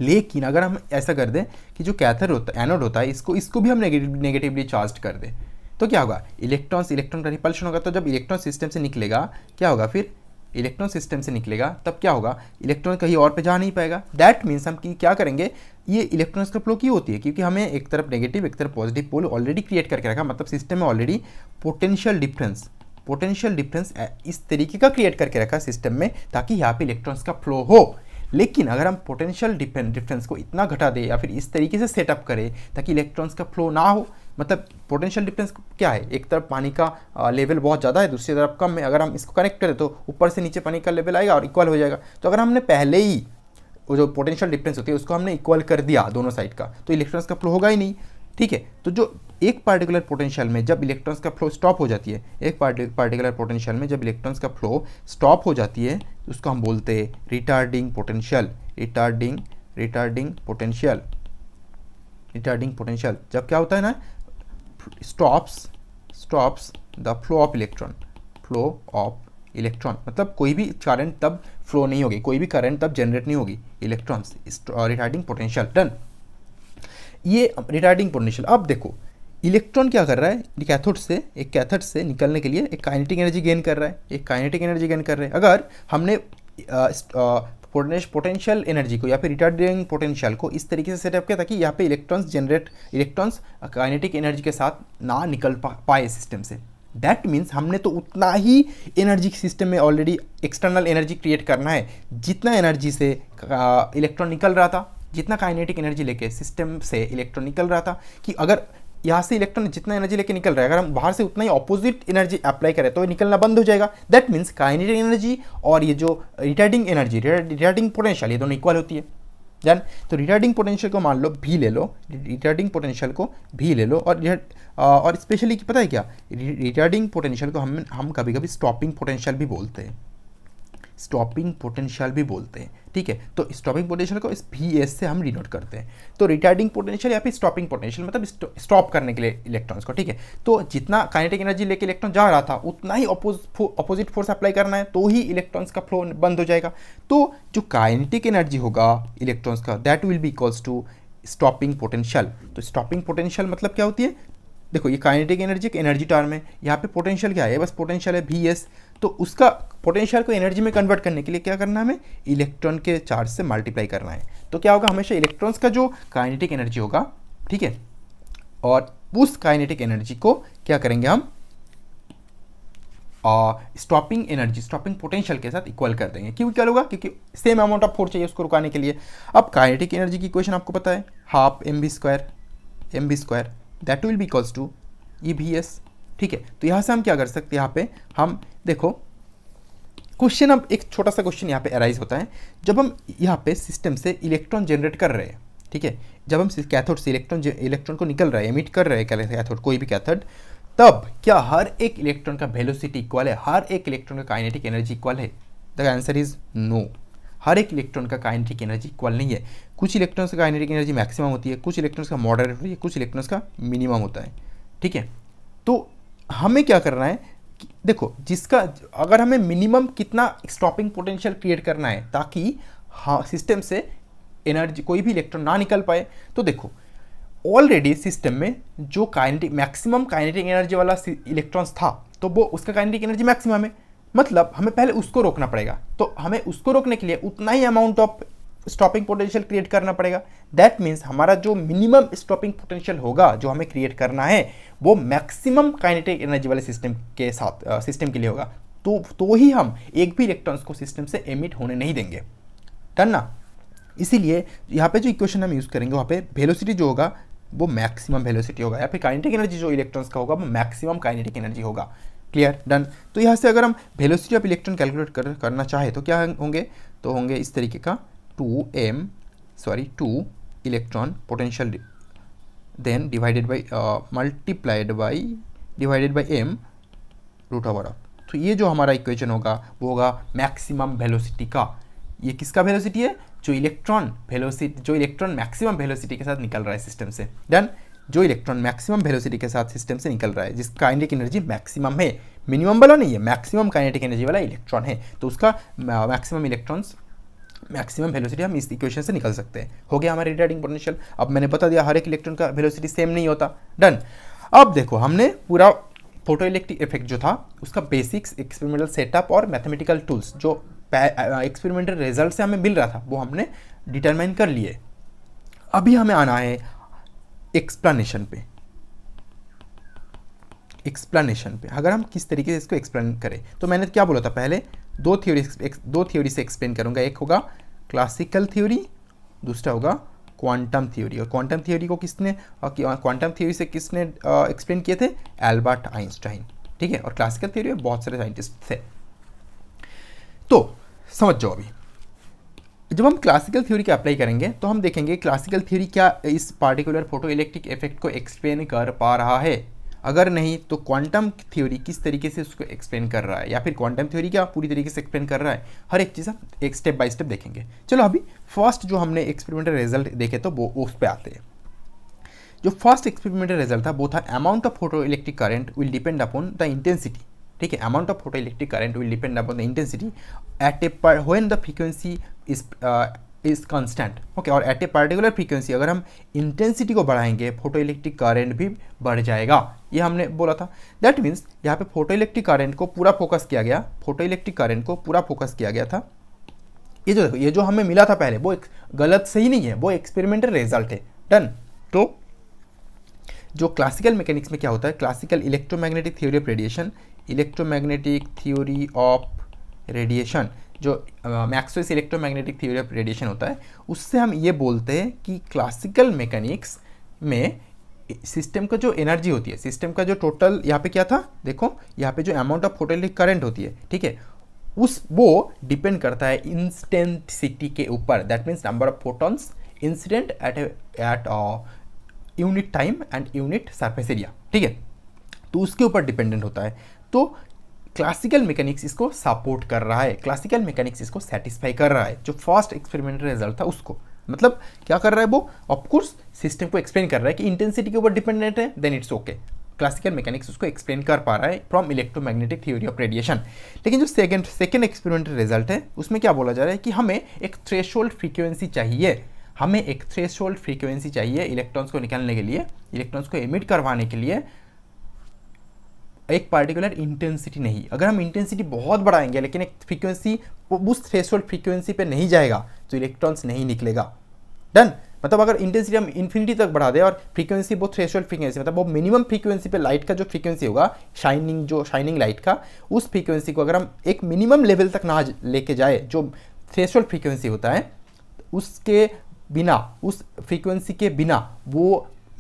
लेकिन अगर हम ऐसा कर दें कि जो कैथर होता है एनोड होता है इसको इसको भी हम नेगेटिवली चार्ज कर दें तो क्या होगा इलेक्ट्रॉन्स इलेक्ट्रॉन का रिपल्शन होगा तो जब इलेक्ट्रॉन सिस्टम से निकलेगा क्या होगा फिर इलेक्ट्रॉन सिस्टम से निकलेगा तब क्या होगा इलेक्ट्रॉन कहीं और पे जा नहीं पाएगा दैट मीन्स हम कि क्या करेंगे ये इलेक्ट्रॉन्स का फ्लो क्यों होती है क्योंकि हमें एक तरफ नेगेटिव एक तरफ पॉजिटिव पोल ऑलरेडी क्रिएट करके रखा मतलब सिस्टम में already potential difference potential difference इस तरीके का क्रिएट करके रखा सिस्टम में ताकि यहाँ पर इलेक्ट्रॉन्स का फ्लो हो लेकिन अगर हम पोटेंशियल डिफरेंस को इतना घटा दें या फिर इस तरीके से सेटअप करें ताकि इलेक्ट्रॉन्स का फ्लो ना हो मतलब पोटेंशियल डिफरेंस क्या है एक तरफ पानी का लेवल बहुत ज़्यादा है दूसरी तरफ कम है अगर हम इसको कनेक्ट करें तो ऊपर से नीचे पानी का लेवल आएगा और इक्वल हो जाएगा तो अगर हमने पहले ही वो जो पोटेंशियल डिफरेंस होती है उसको हमने इक्वल कर दिया दोनों साइड का तो इलेक्ट्रॉन्स का फ्लो होगा ही नहीं ठीक है तो जो एक पार्टिकुलर पोटेंशियल में जब इलेक्ट्रॉन्स का फ्लो स्टॉप हो जाती है एक पार्टिकुलर पोटेंशियल में जब इलेक्ट्रॉन्स का फ्लो स्टॉप हो जाती है तो उसको हम बोलते हैं retarding potential retarding retarding potential retarding potential जब क्या होता है ना stops stops the flow of electron flow of electron मतलब कोई भी करंट तब फ्लो नहीं होगी कोई भी करंट तब जनरेट नहीं होगी इलेक्ट्रॉन्स रिटार्डिंग पोटेंशियल डन ये रिटार्डिंग पोटेंशियल अब देखो इलेक्ट्रॉन क्या कर रहा है कैथोड से एक कैथोड से निकलने के लिए एक काइनेटिक एनर्जी गेन कर रहा है एक काइनेटिक एनर्जी गेन कर रहा है अगर हमने uh, uh, पोटेंशियल एनर्जी को या फिर रिटार्डिंग पोटेंशियल को इस तरीके से सेटअप किया ताकि यहाँ पे electrons generate electrons kinetic energy के साथ ना निकल पा, पाए सिस्टम से दैट मीन्स हमने तो उतना ही एनर्जी सिस्टम में ऑलरेडी एक्सटर्नल एनर्जी क्रिएट करना है जितना एनर्जी से इलेक्ट्रॉन निकल रहा था जितना काइनेटिक एनर्जी लेके सिस्टम से इलेक्ट्रॉन निकल रहा था कि अगर यहाँ से इलेक्ट्रॉन जितना एनर्जी लेके निकल रहा है अगर हम बाहर से उतना ही ऑपोजिट एनर्जी अप्लाई करें तो निकलना बंद हो जाएगा दैट मीन्स काइनेटिक एनर्जी और ये जो रिटर्डिंग एनर्जी रिटर्डिंग पोटेंशियल ये दोनों इक्वल होती है देन तो रिटर्डिंग पोटेंशियल को मान लो भी ले लो रिटर्डिंग पोटेंशियल को भी ले लो और और स्पेशली पता है क्या रिटर्डिंग पोटेंशियल को हम हम कभी कभी स्टॉपिंग पोटेंशियल भी बोलते हैं स्टॉपिंग पोटेंशियल भी बोलते हैं ठीक है तो स्टॉपिंग पोटेंशियल को इस भी एस से हम डिनोट करते हैं तो रिटार्डिंग पोटेंशियल या फिर स्टॉपिंग पोटेंशियल मतलब स्टॉप करने के लिए इलेक्ट्रॉन्स को ठीक है तो जितना काइनेटिक एनर्जी लेके इलेक्ट्रॉन जा रहा था उतना ही अपोजिट फोर्स अप्लाई करना है तो ही इलेक्ट्रॉन्स का फ्लो बंद हो जाएगा तो जो काइनेटिक एनर्जी होगा इलेक्ट्रॉन्स का that will be equals to stopping potential तो स्टॉपिंग पोटेंशियल मतलब क्या होती है देखो ये काइनेटिक एनर्जी एक एनर्जी टर्म है यहाँ पे पोटेंशियल क्या है बस पोटेंशियल है वी एस तो उसका पोटेंशियल को एनर्जी में कन्वर्ट करने के लिए क्या करना है हमें इलेक्ट्रॉन के चार्ज से मल्टीप्लाई करना है तो क्या होगा हमेशा इलेक्ट्रॉन्स का जो काइनेटिक एनर्जी होगा ठीक है और उस काइनेटिक एनर्जी को क्या करेंगे हम स्टॉपिंग एनर्जी स्टॉपिंग पोटेंशियल के साथ इक्वल कर देंगे क्यों क्या होगा क्योंकि सेम अमाउंट ऑफ फोर्स चाहिए उसको रुकाने के लिए अब काइनेटिक एनर्जी की क्वेश्चन आपको पता है half M B square M B square that will be equals to E B S ठीक है तो यहाँ से हम क्या कर सकते हैं यहाँ पे हम देखो क्वेश्चन अब एक छोटा सा क्वेश्चन यहाँ पे अराइज होता है जब हम यहाँ पे सिस्टम से इलेक्ट्रॉन जनरेट कर रहे हैं ठीक है जब हम कैथोड से इलेक्ट्रॉन इलेक्ट्रॉन को निकल रहे हैं एमिट कर रहे हैं कैथोड कोई भी कैथोड तब क्या हर एक इलेक्ट्रॉन का वेलोसिटी इक्वल है हर एक इलेक्ट्रॉन का काइनेटिक एनर्जी इक्वल है द आंसर इज नो हर एक इलेक्ट्रॉन का काइनेटिक एनर्जी इक्वल नहीं है कुछ इलेक्ट्रॉन्स का काइनेटिक एनर्जी मैक्सिमम होती है कुछ इलेक्ट्रॉन्स का मॉडरेट होती है कुछ इलेक्ट्रॉन्स का मिनिमम होता है ठीक है तो हमें क्या करना है देखो जिसका अगर हमें मिनिमम कितना स्टॉपिंग पोटेंशियल क्रिएट करना है ताकि हाँ सिस्टम से एनर्जी कोई भी इलेक्ट्रॉन ना निकल पाए तो देखो ऑलरेडी सिस्टम में जो काइनेटिक मैक्सिमम काइनेटिक एनर्जी वाला इलेक्ट्रॉन्स था तो वो उसका काइनेटिक एनर्जी मैक्सिमम है मतलब हमें पहले उसको रोकना पड़ेगा तो हमें उसको रोकने के लिए उतना ही amount of stopping potential create करना पड़ेगा दैट मीन्स हमारा जो मिनिमम स्टॉपिंग पोटेंशियल होगा जो हमें क्रिएट करना है वो मैक्सिमम काइनेटिक एनर्जी वाले सिस्टम के साथ सिस्टम के लिए होगा तो तो ही हम एक भी इलेक्ट्रॉन्स को सिस्टम से एमिट होने नहीं देंगे डन ना इसीलिए यहाँ पे जो इक्वेशन हम यूज़ करेंगे वहाँ पे वेलोसिटी जो होगा वो मैक्सिमम वेलोसिटी होगा या फिर काइनेटिक एनर्जी जो इलेक्ट्रॉन्स का होगा वो मैक्सिमम काइनेटिक एनर्जी होगा क्लियर डन तो यहाँ से अगर हम वेलोसिटी ऑफ इलेक्ट्रॉन कैलकुलेट करना चाहें तो क्या होंगे तो होंगे इस तरीके का two M sorry two electron potential then divided by multiplied by divided by M root root of तो ये जो हमारा इक्वेशन होगा वो होगा मैक्सिमम वेलोसिटी का ये किसका वेलोसिटी है जो इलेक्ट्रॉन वेलोसिटी जो इलेक्ट्रॉन मैक्सिमम वेलोसिटी के साथ निकल रहा है सिस्टम से डन जो इलेक्ट्रॉन मैक्सिमम वेलोसिटी के साथ सिस्टम से निकल रहा है जिसका काइनेटिक एनर्जी मैक्सिमम है मिनिमम वाला नहीं है मैक्सिमम काइनेटिक एनर्जी वाला इलेक्ट्रॉन है तो उसका maximum uh, electrons maximum velocity हम इस इक्वेशन से निकल सकते हैं हो गया हमारे रिटार्डिंग पोटेंशियल अब मैंने बता दिया हर एक इलेक्ट्रॉन का वेलोसिटी सेम नहीं होता डन अब देखो हमने पूरा फोटो इलेक्ट्रिक इफेक्ट जो था उसका बेसिक्स एक्सपेरिमेंटल सेटअप और मैथमेटिकल टूल्स जो एक्सपेरिमेंटल रिजल्ट से हमें मिल रहा था वो हमने डिटरमाइन कर लिए अभी हमें आना है एक्सप्लानशन पे एक्सप्लानशन पे अगर हम किस तरीके से इसको एक्सप्लेन करें तो मैंने क्या बोला था पहले दो थ्योरी दो थ्योरी से एक्सप्लेन करूंगा एक होगा क्लासिकल थ्योरी दूसरा होगा क्वांटम थ्योरी और क्वांटम थ्योरी को किसने क्वांटम थ्योरी से किसने एक्सप्लेन किए थे एल्बर्ट आइंस्टाइन ठीक है और क्लासिकल थ्योरी में बहुत सारे साइंटिस्ट थे तो समझ जाओ अभी जब हम क्लासिकल थ्योरी के अप्लाई करेंगे तो हम देखेंगे क्लासिकल थ्योरी क्या इस पार्टिकुलर फोटो इलेक्ट्रिक इफेक्ट को एक्सप्लेन कर पा रहा है अगर नहीं तो क्वांटम थ्योरी किस तरीके से उसको एक्सप्लेन कर रहा है या फिर क्वांटम थ्योरी क्या पूरी तरीके से एक्सप्लेन कर रहा है हर एक चीज़ आप एक स्टेप बाय स्टेप देखेंगे चलो अभी फर्स्ट जो हमने एक्सपेरिमेंटल रिजल्ट देखे तो वो उस पर आते हैं जो फर्स्ट एक्सपेरिमेंटल रिजल्ट था वो था amount of photoelectric current will depend upon the intensity ठीक है amount of photoelectric current will depend upon the intensity at a per when the frequency is is constant okay और at a particular frequency अगर हम intensity को बढ़ाएंगे photo photoelectric current भी बढ़ जाएगा ये हमने बोला था दैट मीन्स यहाँ पे फोटो इलेक्ट्रिक करेंट को पूरा फोकस किया गया फोटो इलेक्ट्रिक करंट को पूरा फोकस किया गया था ये जो देखो ये जो हमें मिला था पहले वो एक गलत सही नहीं है वो एक्सपेरिमेंटल रिजल्ट है डन तो जो क्लासिकल मैकेनिक्स में क्या होता है classical electromagnetic theory of radiation electromagnetic theory of radiation जो Maxwell's electromagnetic theory of radiation होता है उससे हम ये बोलते हैं कि क्लासिकल मैकेनिक्स में सिस्टम का जो एनर्जी होती है सिस्टम का जो टोटल यहाँ पे क्या था देखो यहाँ पे जो अमाउंट ऑफ फोटो करंट होती है ठीक है उस वो डिपेंड करता है इंस्टेंटिसिटी के ऊपर that means number of photons incident at at unit time and unit surface area ठीक है तो उसके ऊपर डिपेंडेंट होता है तो क्लासिकल मैकेनिक्स इसको सपोर्ट कर रहा है क्लासिकल मैकेनिक्स इसको सेटिस्फाई कर रहा है जो फर्स्ट एक्सपेरिमेंटल रिजल्ट था उसको मतलब क्या कर रहा है वो ऑफकोर्स सिस्टम को एक्सप्लेन कर रहा है कि इंटेंसिटी के ऊपर डिपेंडेंट है then it's okay classical mechanics उसको एक्सप्लेन कर पा रहा है from electromagnetic theory of radiation लेकिन जो सेकेंड सेकेंड एक्सपेरिमेंटल रिजल्ट है उसमें क्या बोला जा रहा है कि हमें एक होल्ड फ्रीक्वेंसी चाहिए हमें एक होल्ड फ्रीक्वेंसी चाहिए इलेक्ट्रॉन्स को निकालने के लिए इलेक्ट्रॉन्स को एमिट करवाने के लिए एक पार्टिकुलर इंटेंसिटी नहीं अगर हम इंटेंसिटी बहुत बढ़ाएंगे लेकिन एक फ्रीक्वेंसी उस थ्रेशोल्ड फ्रीक्वेंसी पे नहीं जाएगा तो इलेक्ट्रॉन्स नहीं निकलेगा डन मतलब अगर इंटेंसिटी हम इन्फिनिटी तक बढ़ा दें और फ्रीक्वेंसी वो थ्रेशोल्ड फ्रीक्वेंसी मतलब वो मिनिमम फ्रीक्वेंसी पे लाइट का जो फ्रीक्वेंसी होगा शाइनिंग जो शाइनिंग लाइट का उस फ्रीक्वेंसी को अगर हम एक मिनिमम लेवल तक ना लेके जाए जो थ्रेशोल्ड फ्रीक्वेंसी होता है उसके बिना उस फ्रीक्वेंसी के बिना वो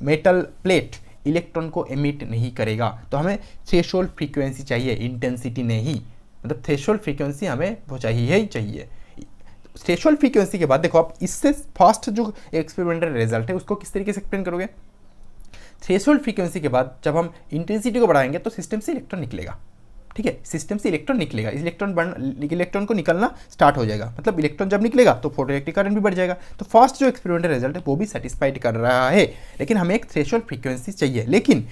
मेटल प्लेट इलेक्ट्रॉन को एमिट नहीं करेगा तो हमें थ्रेशोल फ्रीक्वेंसी चाहिए इंटेंसिटी नहीं मतलब थ्रेशोल फ्रीक्वेंसी हमें वो चाहिए ही चाहिए थ्रेशोल फ्रीक्वेंसी के बाद देखो आप इससे फास्ट जो एक्सपेरिमेंटल रिजल्ट है उसको किस तरीके से एक्सप्लेन करोगे थ्रेशोल्ड फ्रीक्वेंसी के बाद जब हम इंटेंसिटी को बढ़ाएंगे तो सिस्टम से इलेक्ट्रॉन निकलेगा ठीक है सिस्टम से इलेक्ट्रॉन निकलेगा इलेक्ट्रॉन बन इलेक्ट्रॉन को निकलना स्टार्ट हो जाएगा मतलब इलेक्ट्रॉन जब निकलेगा तो फोटोइलेक्ट्रिक करंट भी बढ़ जाएगा तो फर्स्ट जो एक्सपेरिमेंटल रिजल्ट है वो भी सेटिस्फाइड कर रहा है लेकिन हमें एक थ्रेशोल्ड फ्रीक्वेंसी चाहिए लेकिन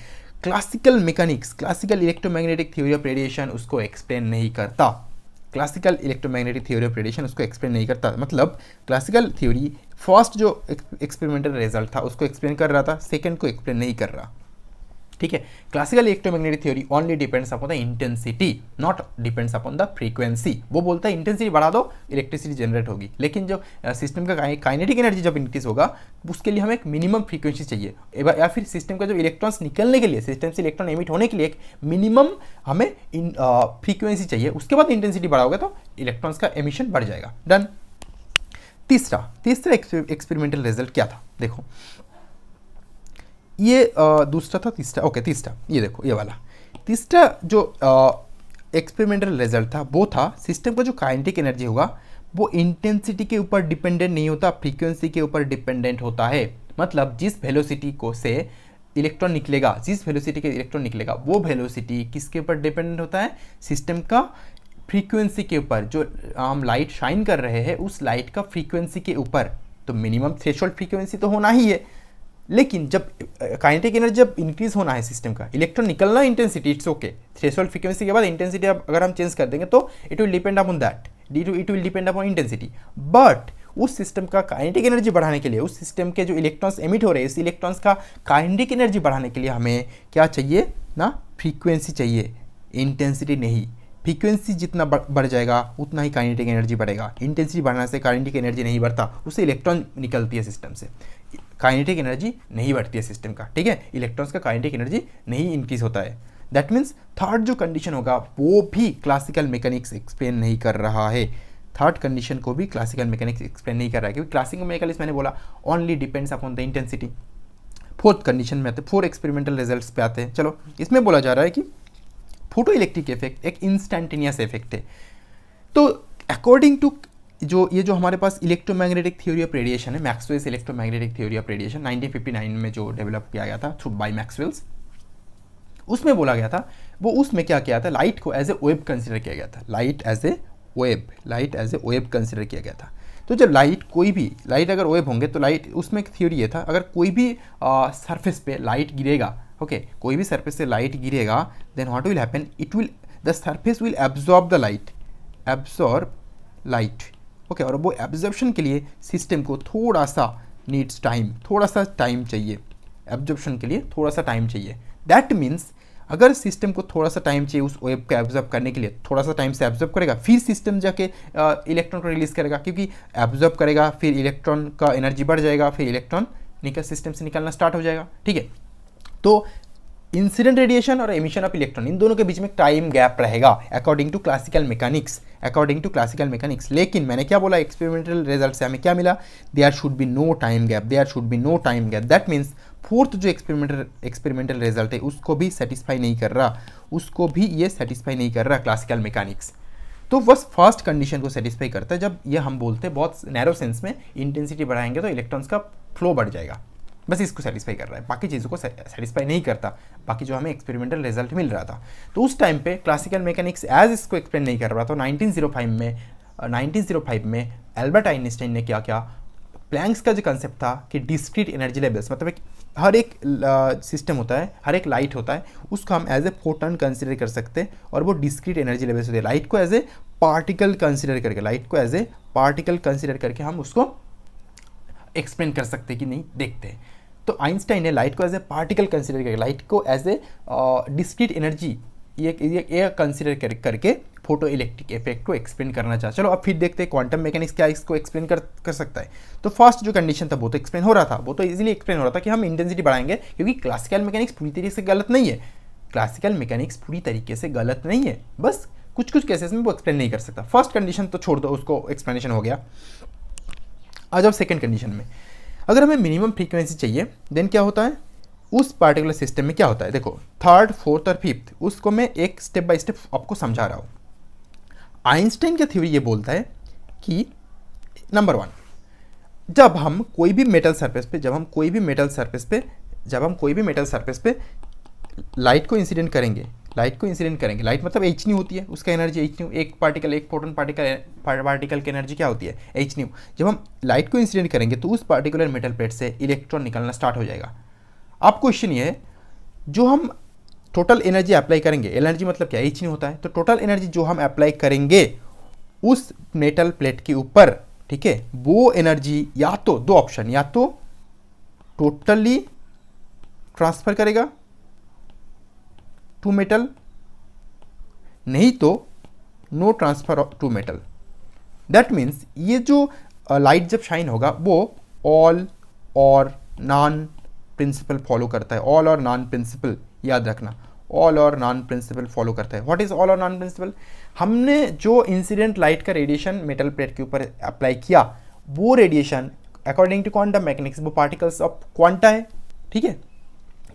classical mechanics classical electromagnetic theory of radiation उसको एक्सप्लेन नहीं करता classical electromagnetic theory of radiation उसको एक्सप्लेन नहीं करता मतलब क्लासिकल थ्योरी फर्स्ट जो एक्सपेरिमेंटल रिजल्ट था उसको एक्सप्लेन कर रहा था सेकंड को एक्सप्लेन नहीं कर रहा ठीक है classical electromagnetic theory only depends upon the intensity not depends upon the frequency वो बोलता है इंटेंसिटी बढ़ा दो इलेक्ट्रिसिटी जनरेट होगी लेकिन जो सिस्टम का काइनेटिक एनर्जी जब इंक्रीज होगा उसके लिए हमें एक मिनिमम फ्रीक्वेंसी चाहिए या फिर सिस्टम का जो इलेक्ट्रॉन्स निकलने के लिए सिस्टम से इलेक्ट्रॉन एमिट होने के लिए एक मिनिमम हमें फ्रीक्वेंसी चाहिए उसके बाद इंटेंसिटी बढ़ाओगे तो इलेक्ट्रॉन्स का एमिशन बढ़ जाएगा डन तीसरा तीसरा एक्सपेरिमेंटल रिजल्ट क्या था देखो ये दूसरा था तीसरा ओके तीसरा ये देखो ये वाला तीसरा जो एक्सपेरिमेंटल रिजल्ट था वो था सिस्टम का जो काइनेटिक एनर्जी होगा वो इंटेंसिटी के ऊपर डिपेंडेंट नहीं होता फ्रीक्वेंसी के ऊपर डिपेंडेंट होता है मतलब जिस वेलोसिटी को से इलेक्ट्रॉन निकलेगा जिस वेलोसिटी के इलेक्ट्रॉन निकलेगा वो वेलोसिटी किसके ऊपर डिपेंडेंट होता है सिस्टम का फ्रीक्वेंसी के ऊपर जो हम लाइट शाइन कर रहे हैं उस लाइट का फ्रीक्वेंसी के ऊपर तो मिनिमम थ्रेशोल्ड फ्रीक्वेंसी तो होना ही है लेकिन जब काइनेटिक एनर्जी जब इंक्रीज होना है सिस्टम का इलेक्ट्रॉन निकलना intensity it's okay threshold frequency के बाद इंटेंसिटी अब अगर हम चेंज कर देंगे तो it will depend upon that D two it will depend upon intensity but उस सिस्टम का काइनेटिक एनर्जी बढ़ाने के लिए उस सिस्टम के जो इलेक्ट्रॉन्स एमिट हो रहे हैं उस इलेक्ट्रॉन्स का काइनेटिक एनर्जी बढ़ाने के लिए हमें क्या चाहिए ना फ्रीक्वेंसी चाहिए इंटेंसिटी नहीं फ्रीक्वेंसी जितना बढ़ जाएगा उतना ही काइनेटिक एनर्जी बढ़ेगा इंटेंसिटी बढ़ने से काइनेटिक एनर्जी नहीं बढ़ता उससे इलेक्ट्रॉन निकलती है सिस्टम से काइनेटिक एनर्जी नहीं बढ़ती है सिस्टम का ठीक है इलेक्ट्रॉन्स का काइनेटिक एनर्जी नहीं इंक्रीज होता है दैट मीन्स थर्ड जो कंडीशन होगा वो भी क्लासिकल मैकेनिक्स एक्सप्लेन नहीं कर रहा है थर्ड कंडीशन को भी क्लासिकल मैकेनिक्स एक्सप्लेन नहीं कर रहा है क्योंकि क्लासिकल मैकेनिक्स मैंने बोला only depends upon the intensity fourth condition में आते फोर एक्सपेरिमेंटल रिजल्ट्स पे आते हैं चलो इसमें बोला जा रहा है कि फोटो इलेक्ट्रिक इफेक्ट एक इंस्टेंटेनियस इफेक्ट है तो अकॉर्डिंग टू जो ये जो हमारे पास इलेक्ट्रोमैग्नेटिक थ्योरी ऑफ रेडिएशन है Maxwell's electromagnetic theory of radiation 1959 में जो डेवलप किया गया था थ्रू बाई मैक्सवेल्स उसमें बोला गया था वो उसमें क्या किया था लाइट को एज ए वेब कंसिडर किया गया था light as a wave light as a wave consider किया गया था तो जब लाइट कोई भी लाइट अगर वेब होंगे तो लाइट उसमें एक थ्योरी ये था अगर कोई भी सरफेस पे लाइट गिरेगा ओके okay, कोई भी सरफेस से लाइट गिरेगा then what will happen it will the surface will absorb the light absorb light okay और वो एब्जॉर्प्शन के लिए सिस्टम को थोड़ा सा नीड्स टाइम थोड़ा सा टाइम चाहिए एब्जॉर्प्शन के लिए थोड़ा सा टाइम चाहिए दैट मीन्स अगर सिस्टम को थोड़ा सा टाइम चाहिए उस वेब को एब्जॉर्ब करने के लिए थोड़ा सा टाइम से एब्जॉर्ब करेगा फिर सिस्टम जाके इलेक्ट्रॉन को रिलीज करेगा क्योंकि एब्जॉर्ब करेगा फिर इलेक्ट्रॉन का एनर्जी बढ़ जाएगा फिर इलेक्ट्रॉन निकल सिस्टम से निकलना स्टार्ट हो जाएगा ठीक है तो इंसिडेंट रेडिएशन और एमिशन ऑफ इलेक्ट्रॉन इन दोनों के बीच में टाइम गैप रहेगा according to classical mechanics according to classical mechanics लेकिन मैंने क्या बोला एक्सपेरिमेंटल रिजल्ट से हमें क्या मिला they are should be no time gap are should be no time gap that means fourth जो एक्सपेरिमेंटल एक्सपेरिमेंटल रिजल्ट है उसको भी सेटिस्फाई नहीं कर रहा उसको भी ये सेटिस्फाई नहीं कर रहा क्लासिकल मैकेनिक्स तो बस फर्स्ट कंडीशन को सेटिस्फाई करता है जब ये हम बोलते हैं बहुत नैरो सेंस में इंटेंसिटी बढ़ाएंगे तो इलेक्ट्रॉन्स का फ्लो बढ़ जाएगा बस इसको सेटिस्फाई कर रहा है बाकी चीज़ों को सेटिस्फाई नहीं करता बाकी जो हमें एक्सपेरिमेंटल रिजल्ट मिल रहा था तो उस टाइम पे क्लासिकल मैकेनिक्स एज इसको एक्सप्लेन नहीं कर रहा था 1905 तो में 1905 में एल्बर्ट आइंस्टाइन ने क्या क्या प्लैंक्स का जो कंसेप्ट था कि डिस्क्रीट एनर्जी लेवल्स मतलब एक हर एक सिस्टम होता है हर एक लाइट होता है उसको हम एज ए फोटन कंसिडर कर सकते हैं और वो डिस्क्रीट एनर्जी लेवल्स होते हैं लाइट को एज ए पार्टिकल कंसिडर करके लाइट को एज ए पार्टिकल कंसिडर करके हम उसको एक्सप्लेन कर सकते कि नहीं देखते हैं तो आइंस्टाइन ने लाइट को एज ए पार्टिकल कंसिडर किया लाइट को एज ए डिस्क्रीट एनर्जी ये ये कंसिडर कर करके फोटो इलेक्ट्रिक इफेक्ट को एक्सप्लेन करना चाहे चलो अब फिर देखते हैं क्वांटम मैकेनिक्स क्या इसको एक्सप्लेन कर कर सकता है तो फर्स्ट जो कंडीशन था वो तो एक्सप्लेन हो रहा था वो तो इजीली एक्सप्लेन हो रहा था कि हम इंटेंसिटी बढ़ाएंगे क्योंकि क्लासिकल मैकेनिक्स पूरी तरीके से गलत नहीं है क्लासिकल मैकेनिक्स पूरी तरीके से गलत नहीं है बस कुछ कुछ केसेस में वो एक्सप्लेन नहीं कर सकता फर्स्ट कंडीशन तो छोड़ दो उसको एक्सप्लेनेशन हो गया आ जाओ सेकेंड कंडीशन में अगर हमें मिनिमम फ्रीक्वेंसी चाहिए देन क्या होता है उस पार्टिकुलर सिस्टम में क्या होता है देखो थर्ड फोर्थ और फिफ्थ उसको मैं एक स्टेप बाय स्टेप आपको समझा रहा हूँ आइंस्टाइन का थ्योरी ये बोलता है कि नंबर वन जब हम कोई भी मेटल सरफेस पे जब हम कोई भी मेटल सरफेस पे जब हम कोई भी मेटल सरफेस पे लाइट को इंसिडेंट करेंगे लाइट को इंसिडेंट करेंगे लाइट मतलब एच न्यू होती है उसका एनर्जी एच न्यू एक पार्टिकल एक प्रोटोन पार्टिकल पार्टिकल की एनर्जी क्या होती है एच न्यू जब हम लाइट को इंसिडेंट करेंगे तो उस पार्टिकुलर मेटल प्लेट से इलेक्ट्रॉन निकलना स्टार्ट हो जाएगा अब क्वेश्चन ये है जो हम टोटल एनर्जी अप्लाई करेंगे एनर्जी मतलब क्या एच न्यू होता है तो टोटल एनर्जी जो हम अप्लाई करेंगे उस मेटल प्लेट के ऊपर ठीक है वो एनर्जी या तो दो ऑप्शन या तो टोटली ट्रांसफर करेगा टू मेटल नहीं तो no transfer of to metal that means ये जो लाइट जब शाइन होगा वो all or non principal follow करता है ऑल और नॉन प्रिंसिपल याद रखना all or non principal follow करता है what is all or non principle हमने जो इंसिडेंट लाइट का रेडिएशन मेटल प्लेट के ऊपर अप्लाई किया वो radiation according to quantum mechanics वो पार्टिकल्स ऑफ क्वांटा है ठीक है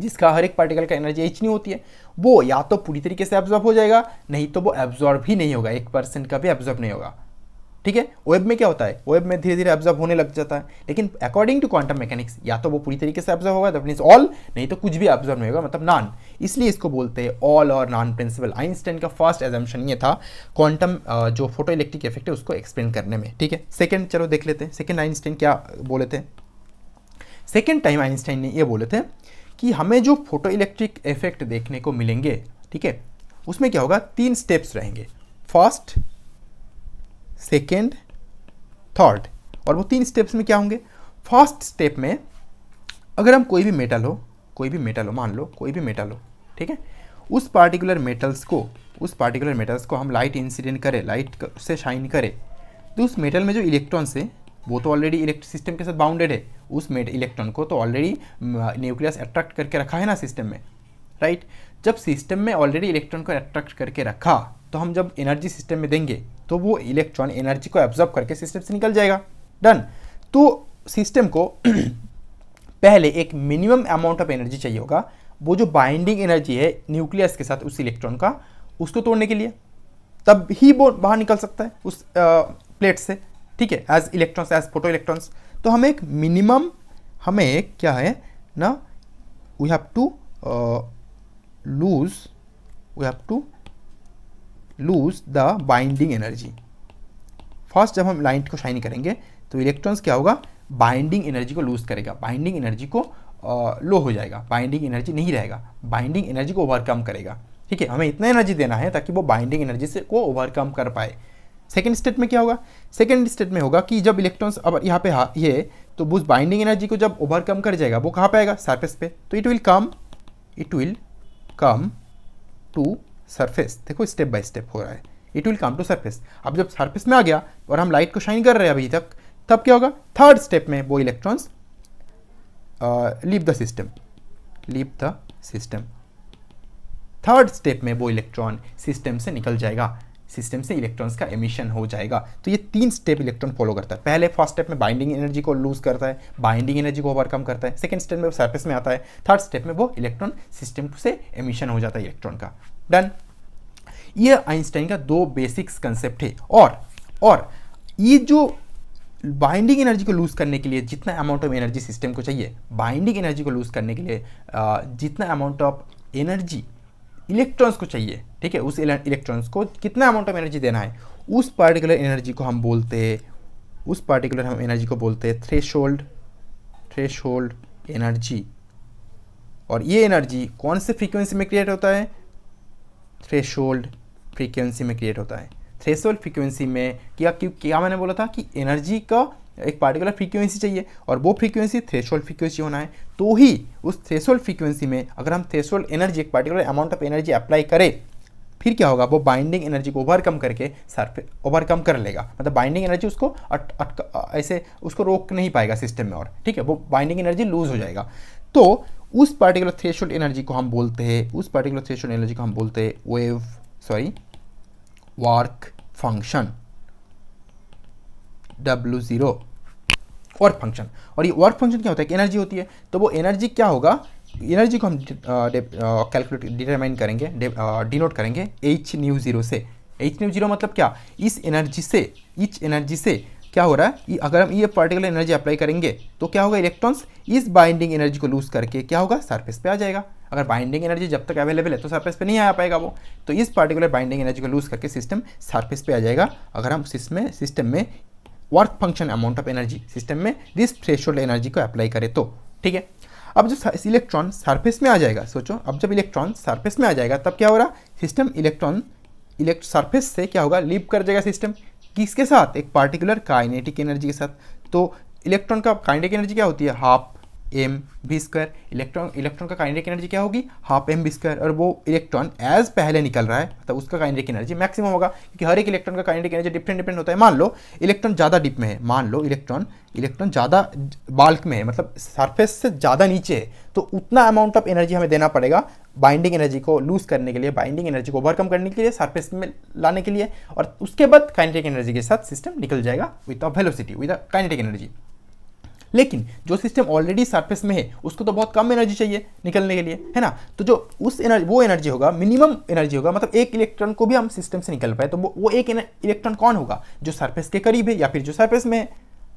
जिसका हर एक पार्टिकल का एनर्जी एच नहीं होती है वो या तो पूरी तरीके से एब्जॉर्ब हो जाएगा नहीं तो वो एब्जॉर्ब ही नहीं होगा एक परसेंट का भी एब्जॉर्ब नहीं होगा ठीक है वेब में क्या होता है वेब में धीरे धीरे एब्जॉर्ब होने लग जाता है लेकिन अकॉर्डिंग टू क्वांटम मैकेनिक्स या तो वो पूरी तरीके से एब्जॉर्ब होगा दैट मीन्स ऑल नहीं तो कुछ भी एब्जॉर्ब नहीं होगा मतलब नॉन इसलिए इसको बोलते हैं all or non principle Einstein का फर्स्ट एजम्पन ये था क्वांटम जो फोटो इलेक्ट्रिक इफेक्ट है उसको एक्सप्लेन करने में ठीक है सेकेंड चलो देख लेते हैं सेकेंड आइंस्टाइन क्या बोले थे सेकेंड टाइम आइंस्टाइन ने ये बोले थे कि हमें जो फोटो इलेक्ट्रिक इफेक्ट देखने को मिलेंगे ठीक है उसमें क्या होगा तीन स्टेप्स रहेंगे फर्स्ट सेकेंड थर्ड और वो तीन स्टेप्स में क्या होंगे फर्स्ट स्टेप में अगर हम कोई भी मेटल हो कोई भी मेटल हो मान लो कोई भी मेटल हो ठीक है उस पार्टिकुलर मेटल्स को उस पार्टिकुलर मेटल्स को हम लाइट इंसिडेंट करें लाइट से शाइन करें तो उस मेटल में जो इलेक्ट्रॉन्स है वो तो ऑलरेडी इलेक्ट्रिक सिस्टम के साथ बाउंडेड है उस मेट इलेक्ट्रॉन को तो ऑलरेडी न्यूक्लियस अट्रैक्ट करके रखा है ना सिस्टम में राइट जब सिस्टम में ऑलरेडी इलेक्ट्रॉन को अट्रैक्ट करके रखा तो हम जब एनर्जी सिस्टम में देंगे तो वो इलेक्ट्रॉन एनर्जी को एब्जॉर्ब करके सिस्टम से निकल जाएगा डन तो सिस्टम को पहले एक मिनिमम अमाउंट ऑफ एनर्जी चाहिए होगा वो जो बाइंडिंग एनर्जी है न्यूक्लियस के साथ उस इलेक्ट्रॉन का उसको तोड़ने के लिए तब ही वो बाहर निकल सकता है उस आ, प्लेट से ठीक है as electrons as photo electrons तो हमें एक मिनिमम हमें क्या है ना we have to lose we have to lose the binding energy first जब हम लाइट को शाइन करेंगे तो इलेक्ट्रॉन्स क्या होगा बाइंडिंग एनर्जी को लूज करेगा बाइंडिंग एनर्जी को लो uh, हो जाएगा बाइंडिंग एनर्जी नहीं रहेगा बाइंडिंग एनर्जी को ओवरकम करेगा ठीक है हमें इतना एनर्जी देना है ताकि वो बाइंडिंग एनर्जी से को ओवरकम कर पाए सेकेंड स्टेट में क्या होगा सेकेंड स्टेट में होगा कि जब इलेक्ट्रॉन्स अब यहाँ पे हाँ ये तो बुस बाइंडिंग एनर्जी को जब ओवरकम कर जाएगा वो कहाँ पे आएगा सरफेस पे तो it will come it will come to surface देखो स्टेप बाय स्टेप हो रहा है it will come to surface अब जब सरफेस में आ गया और हम लाइट को शाइन कर रहे हैं अभी तक तब क्या होगा थर्ड स्टेप में वो electrons leave the system leave the system third step में वो इलेक्ट्रॉन सिस्टम से निकल जाएगा सिस्टम से इलेक्ट्रॉन्स का एमिशन हो जाएगा तो ये तीन स्टेप इलेक्ट्रॉन फॉलो करता है पहले फर्स्ट स्टेप में बाइंडिंग एनर्जी को लूज करता है बाइंडिंग एनर्जी को ओवरकम करता है सेकेंड स्टेप में सर्फेस में आता है थर्ड स्टेप में वो इलेक्ट्रॉन सिस्टम से एमिशन हो जाता है इलेक्ट्रॉन का डन ये आइंस्टाइन का दो बेसिक्स कंसेप्ट है और और ये जो बाइंडिंग एनर्जी को लूज़ करने के लिए जितना अमाउंट ऑफ एनर्जी सिस्टम को चाहिए बाइंडिंग एनर्जी को लूज़ करने के लिए जितना अमाउंट ऑफ एनर्जी इलेक्ट्रॉन्स को चाहिए ठीक है उस इलेक्ट्रॉन्स को कितना अमाउंट ऑफ एनर्जी देना है उस पार्टिकुलर एनर्जी को हम बोलते हैं उस पार्टिकुलर हम एनर्जी को बोलते हैं threshold threshold energy और ये एनर्जी कौन से फ्रीक्वेंसी में क्रिएट होता है थ्रेश होल्ड फ्रीक्वेंसी में क्रिएट होता है थ्रेश होल्ड फ्रीक्वेंसी में क्या क्या मैंने बोला था कि एनर्जी का एक पार्टिकुलर फ्रीक्वेंसी चाहिए और वो फ्रीक्वेंसी थ्रेशोल्ड फ्रीक्वेंसी होना है तो ही उस थ्रेशोल्ड फ्रीक्वेंसी में अगर हम थ्रेशोल्ड एनर्जी एक particular amount of energy apply करें फिर क्या होगा वो बाइंडिंग एनर्जी को ओवरकम करके सरफे ओवरकम कर लेगा मतलब बाइंडिंग एनर्जी उसको अट, अट, ऐसे उसको रोक नहीं पाएगा सिस्टम में और ठीक है वो बाइंडिंग एनर्जी लूज हो जाएगा तो उस पार्टिकुलर थ्रेशोल्ड एनर्जी को हम बोलते हैं उस पार्टिकुलर थ्रेशोल्ड एनर्जी को हम बोलते हैं wave sorry work function W zero work function और ये वर्क फंक्शन क्या होता है कि एनर्जी होती है तो वो एनर्जी क्या होगा एनर्जी को हम कैलकुलेट uh, डिटरमाइन uh, करेंगे डिनोट uh, करेंगे एच न्यू ज़ीरो से एच न्यू जीरो मतलब क्या इस एनर्जी से इच एनर्जी से क्या हो रहा है अगर हम ये पार्टिकुलर एनर्जी अप्लाई करेंगे तो क्या होगा इलेक्ट्रॉन्स इस बाइंडिंग एनर्जी को लूज करके क्या होगा सरफेस पे आ जाएगा अगर बाइंडिंग एनर्जी जब तक अवेलेबल है तो सरफेस पे नहीं आ पाएगा वो तो इस पार्टिकुलर बाइंडिंग एनर्जी को लूज करके सिस्टम सरफेस पे आ जाएगा अगर हम इसमें सिस्टम में work function amount of energy system में दिस फ्रेश एनर्जी को अप्लाई करे तो ठीक है अब जो इलेक्ट्रॉन सरफेस में आ जाएगा सोचो अब जब इलेक्ट्रॉन सरफेस में आ जाएगा तब क्या हो रहा सिस्टम इलेक्ट्रॉन इलेक्ट सरफेस से क्या होगा लीप कर जाएगा सिस्टम किसके साथ एक पार्टिकुलर काइनेटिक एनर्जी के साथ तो इलेक्ट्रॉन का काइनेटिक एनर्जी क्या होती है half M B square electron electron का काइनेटिक एनर्जी क्या होगी हाफ एम बी स्क्वायर और वो इलेक्ट्रॉन एज पहले निकल रहा है मतलब उसका काइनेटिक एनर्जी मैक्सिमम होगा क्योंकि हर एक इलेक्ट्रॉन का काइनेटिक एनर्जी डिफरेंट डिफरेंट होता है मान लो इलेक्ट्रॉन ज़्यादा डिप में है मान लो इलेक्ट्रॉन इलेक्ट्रॉन ज़्यादा बाल्क में है मतलब सरफेस से ज़्यादा नीचे है तो उतना अमाउंट ऑफ एनर्जी हमें देना पड़ेगा बाइंडिंग एनर्जी को लूज करने के लिए बाइंडिंग एनर्जी को ओवरकम करने के लिए सरफेस में लाने के लिए और उसके बाद काइनेटिक एनर्जी के साथ सिस्टम निकल जाएगा with a velocity with a kinetic energy लेकिन जो सिस्टम ऑलरेडी सरफेस में है उसको तो बहुत कम एनर्जी चाहिए निकलने के लिए है ना तो जो उस एनर्जी वो एनर्जी होगा मिनिमम एनर्जी होगा मतलब एक इलेक्ट्रॉन को भी हम सिस्टम से निकल पाए तो वो वो एक इलेक्ट्रॉन कौन होगा जो सरफेस के करीब है या फिर जो सरफेस में है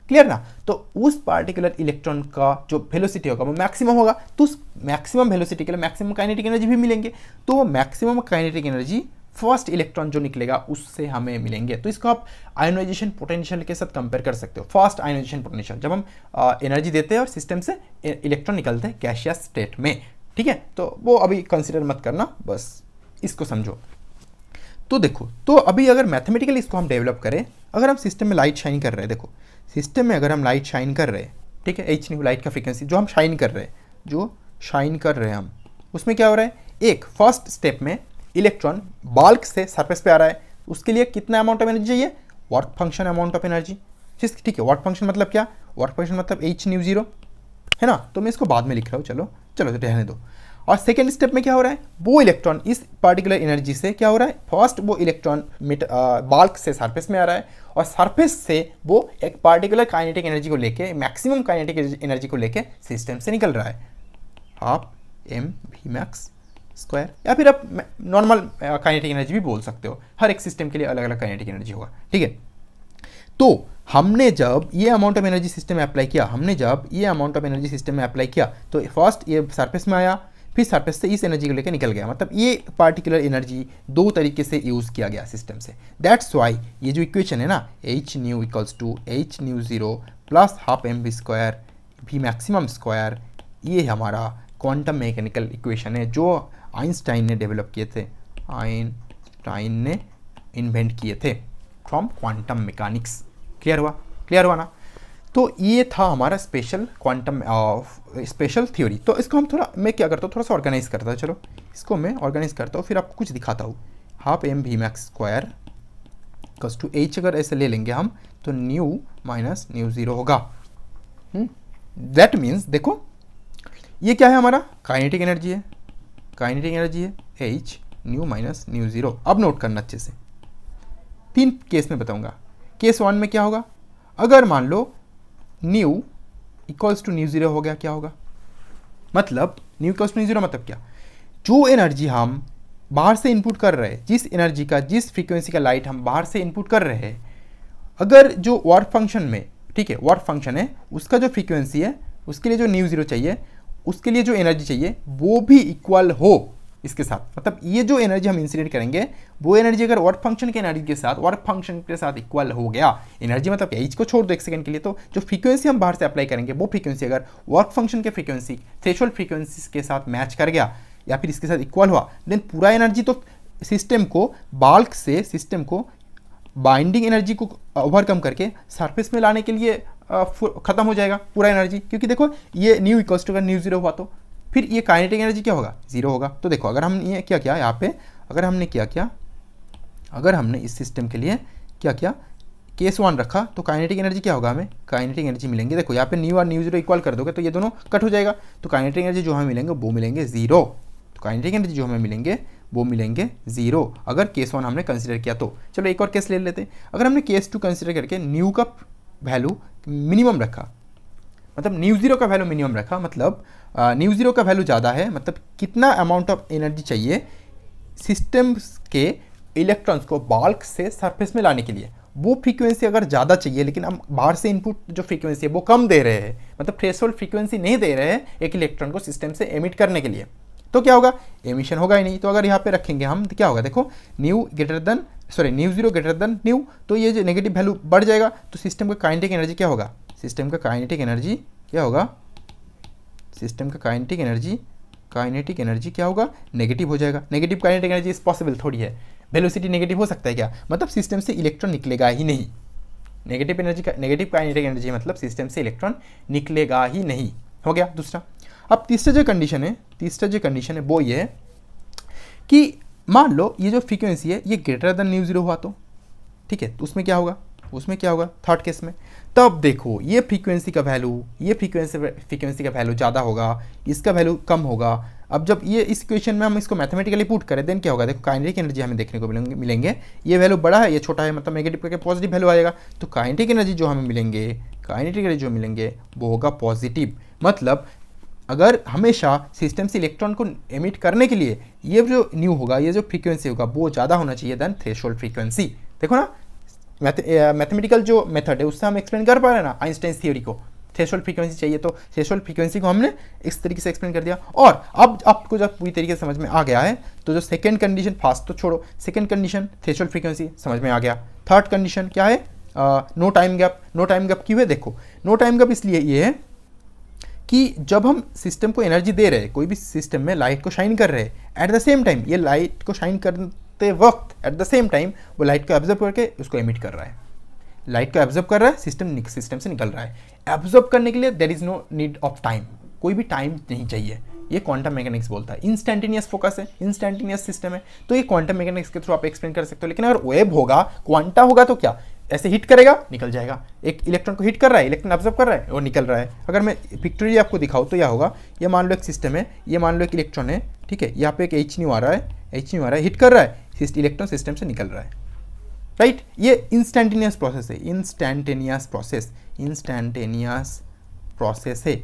क्लियर ना तो उस पार्टिकुलर इलेक्ट्रॉन का जो वेलोसिटी होगा वो मैक्सिमम होगा तो उस मैक्सिमम वेलोसिटी के लिए मैक्सिमम काइनेटिक एनर्जी भी मिलेंगे तो वो maximum kinetic energy first electron जो निकलेगा उससे हमें मिलेंगे तो इसको आप आयोनाइजेशन पोटेंशियल के साथ कंपेयर कर सकते हो फर्स्ट आयोनाइजेशन पोटेंशियल जब हम एनर्जी देते हैं और सिस्टम से इलेक्ट्रॉन निकलते हैं कैशियस स्टेट में ठीक है तो वो अभी कंसिडर मत करना बस इसको समझो तो देखो तो अभी अगर मैथमेटिकली इसको हम डेवलप करें अगर हम सिस्टम में लाइट शाइन कर रहे हैं देखो सिस्टम में अगर हम लाइट शाइन कर रहे हैं ठीक है एच न्यू लाइट का फ्रिक्वेंसी जो हम शाइन कर रहे हैं जो शाइन कर रहे हैं हम उसमें क्या हो रहा है एक फर्स्ट स्टेप में इलेक्ट्रॉन बाल्क से सरफेस पे आ रहा है तो उसके लिए कितना अमाउंट ऑफ एनर्जी चाहिए work function amount of energy ठीक है वर्क फंक्शन मतलब क्या वर्क फंक्शन मतलब एच न्यू जीरो है ना तो मैं इसको बाद में लिख रहा हूँ चलो चलो तो रहने दो और सेकेंड स्टेप में क्या हो रहा है वो इलेक्ट्रॉन इस पर्टिकुलर एनर्जी से क्या हो रहा है फर्स्ट वो इलेक्ट्रॉन बाल्क से सरफेस में आ रहा है और सरफेस से वो एक पार्टिकुलर काइनेटिक एनर्जी को लेके मैक्सिमम काइनेटिक एनर्जी को लेके सिस्टम से निकल रहा है आप एम वी मैक्स स्क्वायर या फिर आप नॉर्मल काइनेटिक एनर्जी भी बोल सकते हो हर एक सिस्टम के लिए अलग अलग काइनेटिक एनर्जी होगा ठीक है तो हमने जब ये अमाउंट ऑफ एनर्जी सिस्टम में अप्लाई किया हमने जब ये अमाउंट ऑफ एनर्जी सिस्टम में अप्लाई किया तो फर्स्ट ये सरफेस में आया फिर सरफेस से इस एनर्जी को लेकर निकल गया मतलब ये पार्टिकुलर एनर्जी दो तरीके से यूज़ किया गया सिस्टम से दैट्स वाई ये जो इक्वेशन है ना h nu equals to h nu zero plus half M B square v maximum square ये हमारा क्वांटम मैकेनिकल इक्वेशन है जो आइंस्टाइन ने डेवलप किए थे आइंस्टाइन ने इन्वेंट किए थे फ्रॉम क्वांटम मैकेनिक्स क्लियर हुआ क्लियर हुआ ना तो ये था हमारा स्पेशल क्वांटम स्पेशल थ्योरी तो इसको हम थोड़ा मैं क्या करता हूँ थोड़ा सा ऑर्गेनाइज करता हूँ चलो इसको मैं ऑर्गेनाइज करता हूँ फिर आपको कुछ दिखाता हूँ half m v max square कस टू एच अगर ऐसे ले लेंगे हम तो न्यू माइनस न्यू ज़ीरो होगा दैट हम्म, मीन्स देखो ये क्या है हमारा काइनेटिक एनर्जी है काइनेटिक एनर्जी है h nu minus nu zero अब नोट करना अच्छे से तीन केस में बताऊंगा केस वन में क्या होगा अगर मान लो nu equals to nu zero हो गया क्या होगा मतलब nu equals to nu zero मतलब क्या जो एनर्जी हम बाहर से इनपुट कर रहे हैं जिस एनर्जी का जिस फ्रीक्वेंसी का लाइट हम बाहर से इनपुट कर रहे हैं अगर जो वर्क फंक्शन में ठीक है वर्क फंक्शन है उसका जो फ्रीक्वेंसी है उसके लिए जो न्यू ज़ीरो चाहिए उसके लिए जो एनर्जी चाहिए वो भी इक्वल हो इसके साथ मतलब ये जो एनर्जी हम इंसिडेंट करेंगे वो एनर्जी अगर वर्क फंक्शन के एनर्जी के साथ वर्क फंक्शन के साथ इक्वल हो गया एनर्जी मतलब एज को छोड़ दो एक सेकंड के लिए तो जो फ्रीक्वेंसी हम बाहर से अप्लाई करेंगे वो फ्रीक्वेंसी अगर वर्क फंक्शन के फ्रीक्वेंसी थ्रेशोल्ड फ्रीक्वेंसी के साथ मैच कर गया या फिर इसके साथ इक्वल हुआ देन पूरा एनर्जी तो सिस्टम को बाल्क से सिस्टम को बाइंडिंग एनर्जी को ओवरकम करके सरफेस में लाने के लिए खत्म हो जाएगा पूरा एनर्जी क्योंकि देखो ये न्यू इक्वल्स टू अगर न्यू जीरो हुआ तो फिर ये काइनेटिक एनर्जी क्या होगा जीरो होगा तो देखो अगर हमने ये क्या किया यहाँ पे अगर हमने क्या किया अगर हमने इस सिस्टम के लिए क्या किया केस वन रखा तो काइनेटिक एनर्जी क्या होगा हमें काइनेटिक एनर्जी मिलेंगे देखो यहाँ पे न्यू और न्यू जीरो इक्वल कर दोगे तो ये दोनों कट हो जाएगा तो काइनेटिक एनर्जी जो हमें मिलेंगे वो मिलेंगे जीरो तो काइनेटिक एनर्जी जो हमें मिलेंगे वो मिलेंगे जीरो अगर केस वन हमने कंसिडर किया तो चलो एक और केस ले लेते हैं अगर हमने केस टू कंसिडर करके न्यू का वैल्यू मिनिमम रखा मतलब न्यू ज़ीरो का वैल्यू मिनिमम रखा मतलब न्यू ज़ीरो का वैल्यू ज़्यादा है मतलब कितना अमाउंट ऑफ एनर्जी चाहिए सिस्टम्स के इलेक्ट्रॉन्स को बाल्क से सरफेस में लाने के लिए वो फ्रीक्वेंसी अगर ज़्यादा चाहिए लेकिन हम बाहर से इनपुट जो फ्रीक्वेंसी है वो कम दे रहे हैं मतलब थ्रेशोल्ड फ्रीक्वेंसी नहीं दे रहे हैं एक इलेक्ट्रॉन को सिस्टम से एमिट करने के लिए तो क्या होगा एमिशन होगा ही नहीं तो अगर यहाँ पे रखेंगे हम तो क्या होगा देखो nu greater than sorry nu zero greater than nu तो ये जो नेगेटिव वैल्यू बढ़ जाएगा तो सिस्टम का काइनेटिक एनर्जी क्या होगा सिस्टम का काइनेटिक एनर्जी क्या होगा सिस्टम का काइनेटिक एनर्जी काइनेटिक एनर्जी क्या होगा नेगेटिव हो जाएगा negative kinetic energy is possible थोड़ी है वेलोसिटी नेगेटिव हो सकता है क्या मतलब सिस्टम से इलेक्ट्रॉन निकलेगा ही नहीं नेगेटिव एनर्जी का नेगेटिव काइनेटिक एनर्जी मतलब सिस्टम से इलेक्ट्रॉन निकलेगा ही नहीं हो गया दूसरा अब तीसरा जो कंडीशन है तीसरा जो कंडीशन है वो ये है कि मान लो ये जो फ्रीक्वेंसी है ये ग्रेटर देन न्यू जीरो हुआ तो ठीक है तो उसमें क्या होगा उसमें क्या होगा थर्ड केस में तब देखो ये फ्रीक्वेंसी का वैल्यू ये फ्रीक्वेंसी फ्रीक्वेंसी का वैल्यू ज़्यादा होगा इसका वैल्यू कम होगा अब जब ये इस क्वेश्चन में हम इसको मैथमेटिकली पुट करें देन क्या होगा देखो काइनेटिक एनर्जी हमें देखने को मिलेंगे मिलेंगे ये वैल्यू बड़ा है ये छोटा है मतलब नेगेटिव करके पॉजिटिव वैल्यू आएगा तो काइनेटिक एनर्जी जो हमें मिलेंगे काइनेटिक एनर्जी जो मिलेंगे वो होगा पॉजिटिव मतलब अगर हमेशा सिस्टम से इलेक्ट्रॉन को एमिट करने के लिए ये जो न्यू होगा ये जो फ्रीक्वेंसी होगा वो ज़्यादा होना चाहिए देन थ्रेशोल्ड फ्रीक्वेंसी देखो ना मैथमेटिकल जो मेथड है उससे हम एक्सप्लेन कर पा रहे हैं ना आइंस्टाइन थियोरी को थ्रेशोल्ड फ्रीक्वेंसी चाहिए तो थ्रेशोल्ड फ्रीक्वेंसी को हमने इस तरीके से एक्सप्लेन कर दिया और अब आपको जब पूरी तरीके से समझ में आ गया है तो जो सेकेंड कंडीशन फास्ट तो छोड़ो सेकेंड कंडीशन थ्रेशोल्ड फ्रीक्वेंसी समझ में आ गया थर्ड कंडीशन क्या है no time gap no time gap क्यों है देखो नो टाइम गैप इसलिए ये है कि जब हम सिस्टम को एनर्जी दे रहे हैं कोई भी सिस्टम में लाइट को शाइन कर रहे हैं एट द सेम टाइम ये लाइट को शाइन करते वक्त एट द सेम टाइम वो लाइट को एब्जर्व करके उसको एमिट कर रहा है लाइट को एब्जर्व कर रहा है सिस्टम सिस्टम से निकल रहा है एब्जर्व करने के लिए there is no need of time कोई भी टाइम नहीं चाहिए ये क्वांटम मैकेनिक्स बोलता है इंस्टेंटेनियस फोकस है इंस्टेंटेनियस सिस्टम है तो ये क्वांटम मैकेनिक्स के थ्रू आप एक्सप्लेन कर सकते हो लेकिन अगर वेब होगा क्वांटा होगा तो क्या ऐसे हिट करेगा निकल जाएगा एक इलेक्ट्रॉन को हिट कर रहा है इलेक्ट्रॉन ऑब्जर्व कर रहा है और निकल रहा है अगर मैं पिक्टोरी आपको दिखाऊँ तो यह होगा ये मान लो एक सिस्टम है ये मान लो एक इलेक्ट्रॉन है ठीक है यहाँ पे एक एच न्यू आ रहा है एच न्यू आ रहा है हिट कर रहा है इलेक्ट्रॉन सिस्टम से निकल रहा है राइट right? ये इंस्टेंटेनियस प्रोसेस है इंस्टेंटेनियस प्रोसेस इंस्टेंटेनियस प्रोसेस है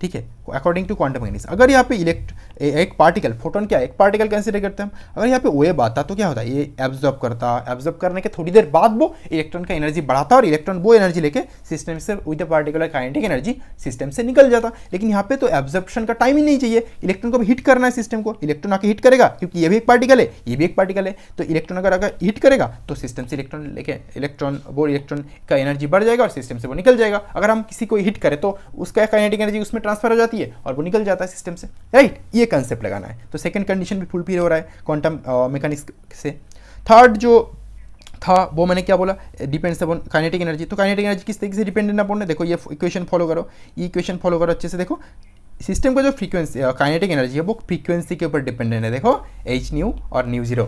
ठीक है अकॉर्डिंग टू क्वांटम मैकेनिक्स अगर यहाँ पे इलेक्ट एक पार्टिकल फोटोन क्या एक पार्टिकल कैंसिडर करते हैं अगर यहाँ पे वेव आता तो क्या होता है ये एब्जॉर्ब करता एब्जॉर्ब करने के थोड़ी देर बाद वो इलेक्ट्रॉन का एनर्जी बढ़ाता और इलेक्ट्रॉन वो एनर्जी लेके सिस्टम से with a particular kinetic energy system से निकल जाता लेकिन यहाँ पे तो एब्जॉर्प्शन का टाइम ही नहीं चाहिए इलेक्ट्रॉन को भी हिट करना है सिस्टम को इलेक्ट्रॉन आके हिट करेगा क्योंकि ये भी एक पार्टिकल है ये भी एक पार्टिकल है तो इलेक्ट्रॉन अगर अगर हिट करेगा तो सिस्टम से इलेक्ट्रॉन लेके इलेक्ट्रॉन वो इलेक्ट्रॉन का एनर्जी बढ़ जाएगा और सिस्टम से वो निकल जाएगा अगर हम किसी को हिट करें तो उसका काइनेटिक एनर्जी उसमें ट्रांसफर हो जाता जाती है और वो निकल जाता है सिस्टम से राइट ये कंसेप्ट लगाना है तो सेकेंड कंडीशन भी फुलफिल हो रहा है क्वांटम मैकेनिक्स uh, से थर्ड जो था वो मैंने क्या बोला डिपेंड्स अपॉन काइनेटिक एनर्जी तो काइनेटिक एनर्जी किस तरीके से डिपेंडेंट अपॉन है देखो ये इक्वेशन फॉलो करो ये इक्वेशन फॉलो करो अच्छे से देखो सिस्टम का जो फ्रीक्वेंसी काइनेटिक एनर्जी है वो फ्रीक्वेंसी के ऊपर डिपेंडेंट है देखो एच न्यू और न्यू जीरो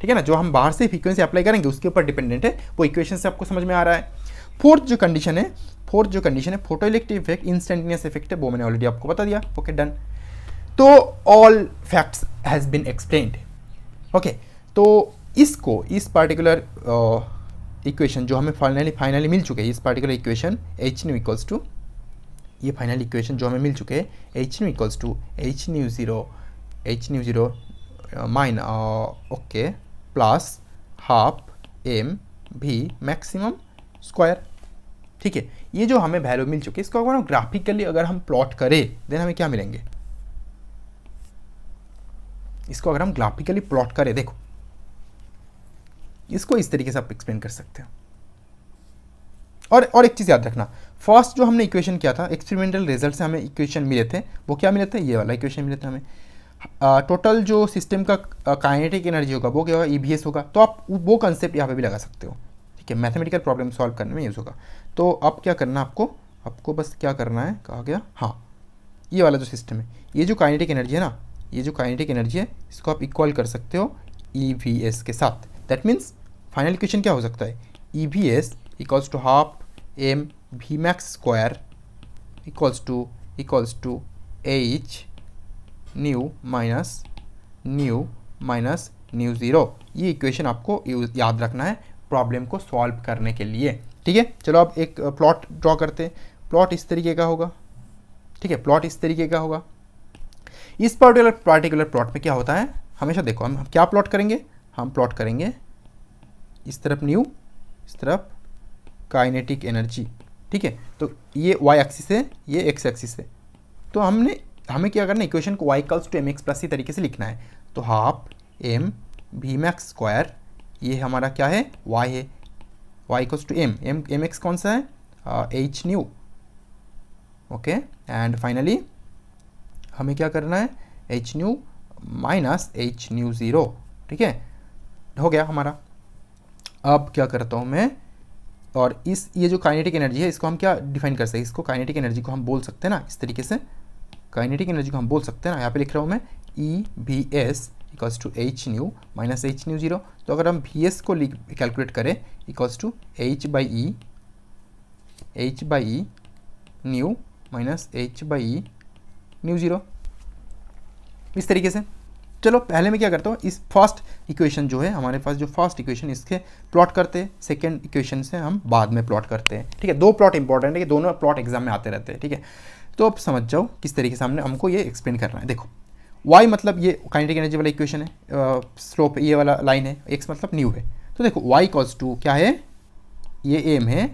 ठीक है ना जो हम बाहर से फ्रीक्वेंसी अप्लाई करेंगे उसके ऊपर डिपेंडेंट है वो इक्वेशन से आपको समझ में आ रहा है फोर्थ जो कंडीशन है फोर्थ जो कंडीशन है photo electric effect instantaneous effect है वो मैंने ऑलरेडी आपको बता दिया ओके डन तो all facts has been explained okay तो इसको इस पार्टिकुलर इक्वेशन जो हमें फाइनली फाइनली मिल चुके हैं इस particular equation h nu equals to ये फाइनल इक्वेशन जो हमें मिल चुके हैं h nu equals to h nu zero h nu zero minus okay plus half m v maximum square ठीक है ये जो हमें वैल्यू मिल चुकी है इसको अगर हम ग्राफिकली अगर हम प्लॉट करें देन हमें क्या मिलेंगे इसको अगर हम ग्राफिकली प्लॉट करें देखो इसको इस तरीके से आप एक्सप्लेन कर सकते हैं और और एक चीज़ याद रखना फर्स्ट जो हमने इक्वेशन किया था एक्सपेरिमेंटल रिजल्ट से हमें इक्वेशन मिले थे वो क्या मिले थे ये वाला इक्वेशन मिले थे हमें टोटल जो सिस्टम का काइनेटिक एनर्जी होगा वो क्या होगा ई e होगा तो आप वो कंसेप्ट यहाँ पे भी लगा सकते हो ठीक है मैथमेटिकल प्रॉब्लम सॉल्व करने में यूज़ होगा तो अब क्या करना है आपको आपको बस क्या करना है कहा गया हाँ ये वाला जो सिस्टम है ये जो काइनेटिक एनर्जी है ना ये जो काइनेटिक एनर्जी है इसको आप इक्वल कर सकते हो ई वी एस के साथ दैट मीन्स फाइनल क्वेश्चन क्या हो सकता है e v s equals to half m v max square equals to equals to h nu minus nu minus nu zero ये इक्वेशन आपको याद रखना है प्रॉब्लम को सॉल्व करने के लिए ठीक है चलो आप एक प्लॉट ड्रॉ करते हैं प्लॉट इस तरीके का होगा ठीक है प्लॉट इस तरीके का होगा इस पर्टिकुलर पार्टिकुलर प्लॉट में क्या होता है हमेशा देखो हम क्या प्लॉट करेंगे हम प्लॉट करेंगे इस तरफ न्यू इस तरफ काइनेटिक एनर्जी ठीक है तो ये वाई एक्सिस है ये एक्स एक्सिस है तो हमने हमें क्या करना है इक्वेशन को y equals to m x plus c तरीके से लिखना है तो half m v max square ये हमारा क्या है वाई है वाई इक्व to m m m x कौन सा है h nu okay and finally हमें क्या करना है h nu minus h nu zero ठीक है हो गया हमारा अब क्या करता हूँ मैं और इस ये जो काइनेटिक एनर्जी है इसको हम क्या डिफाइन कर सकते हैं इसको काइनेटिक एनर्जी को हम बोल सकते हैं ना इस तरीके से काइनेटिक एनर्जी को हम बोल सकते हैं ना यहाँ पे लिख रहा हूँ मैं e B s equals to h nu minus h nu zero तो अगर हम वी एस को कैलकुलेट करें equals to h by e h by e nu minus h by e nu zero इस तरीके से चलो पहले मैं क्या करता हूँ इस फर्स्ट इक्वेशन जो है हमारे पास जो फर्स्ट इक्वेशन इसके प्लॉट करते हैं सेकेंड इक्वेशन से हम बाद में प्लॉट करते हैं ठीक है दो प्लॉट इंपॉर्टेंट है कि दोनों प्लॉट एग्जाम में आते रहते हैं ठीक है तो अब समझ जाओ किस तरीके से हमने हमको ये एक्सप्लेन करना है देखो वाई मतलब ये काइनेटिक एनर्जी वाला इक्वेशन है स्लोप ये वाला लाइन है एक्स मतलब न्यू है तो देखो वाई कॉज टू क्या है ये एम है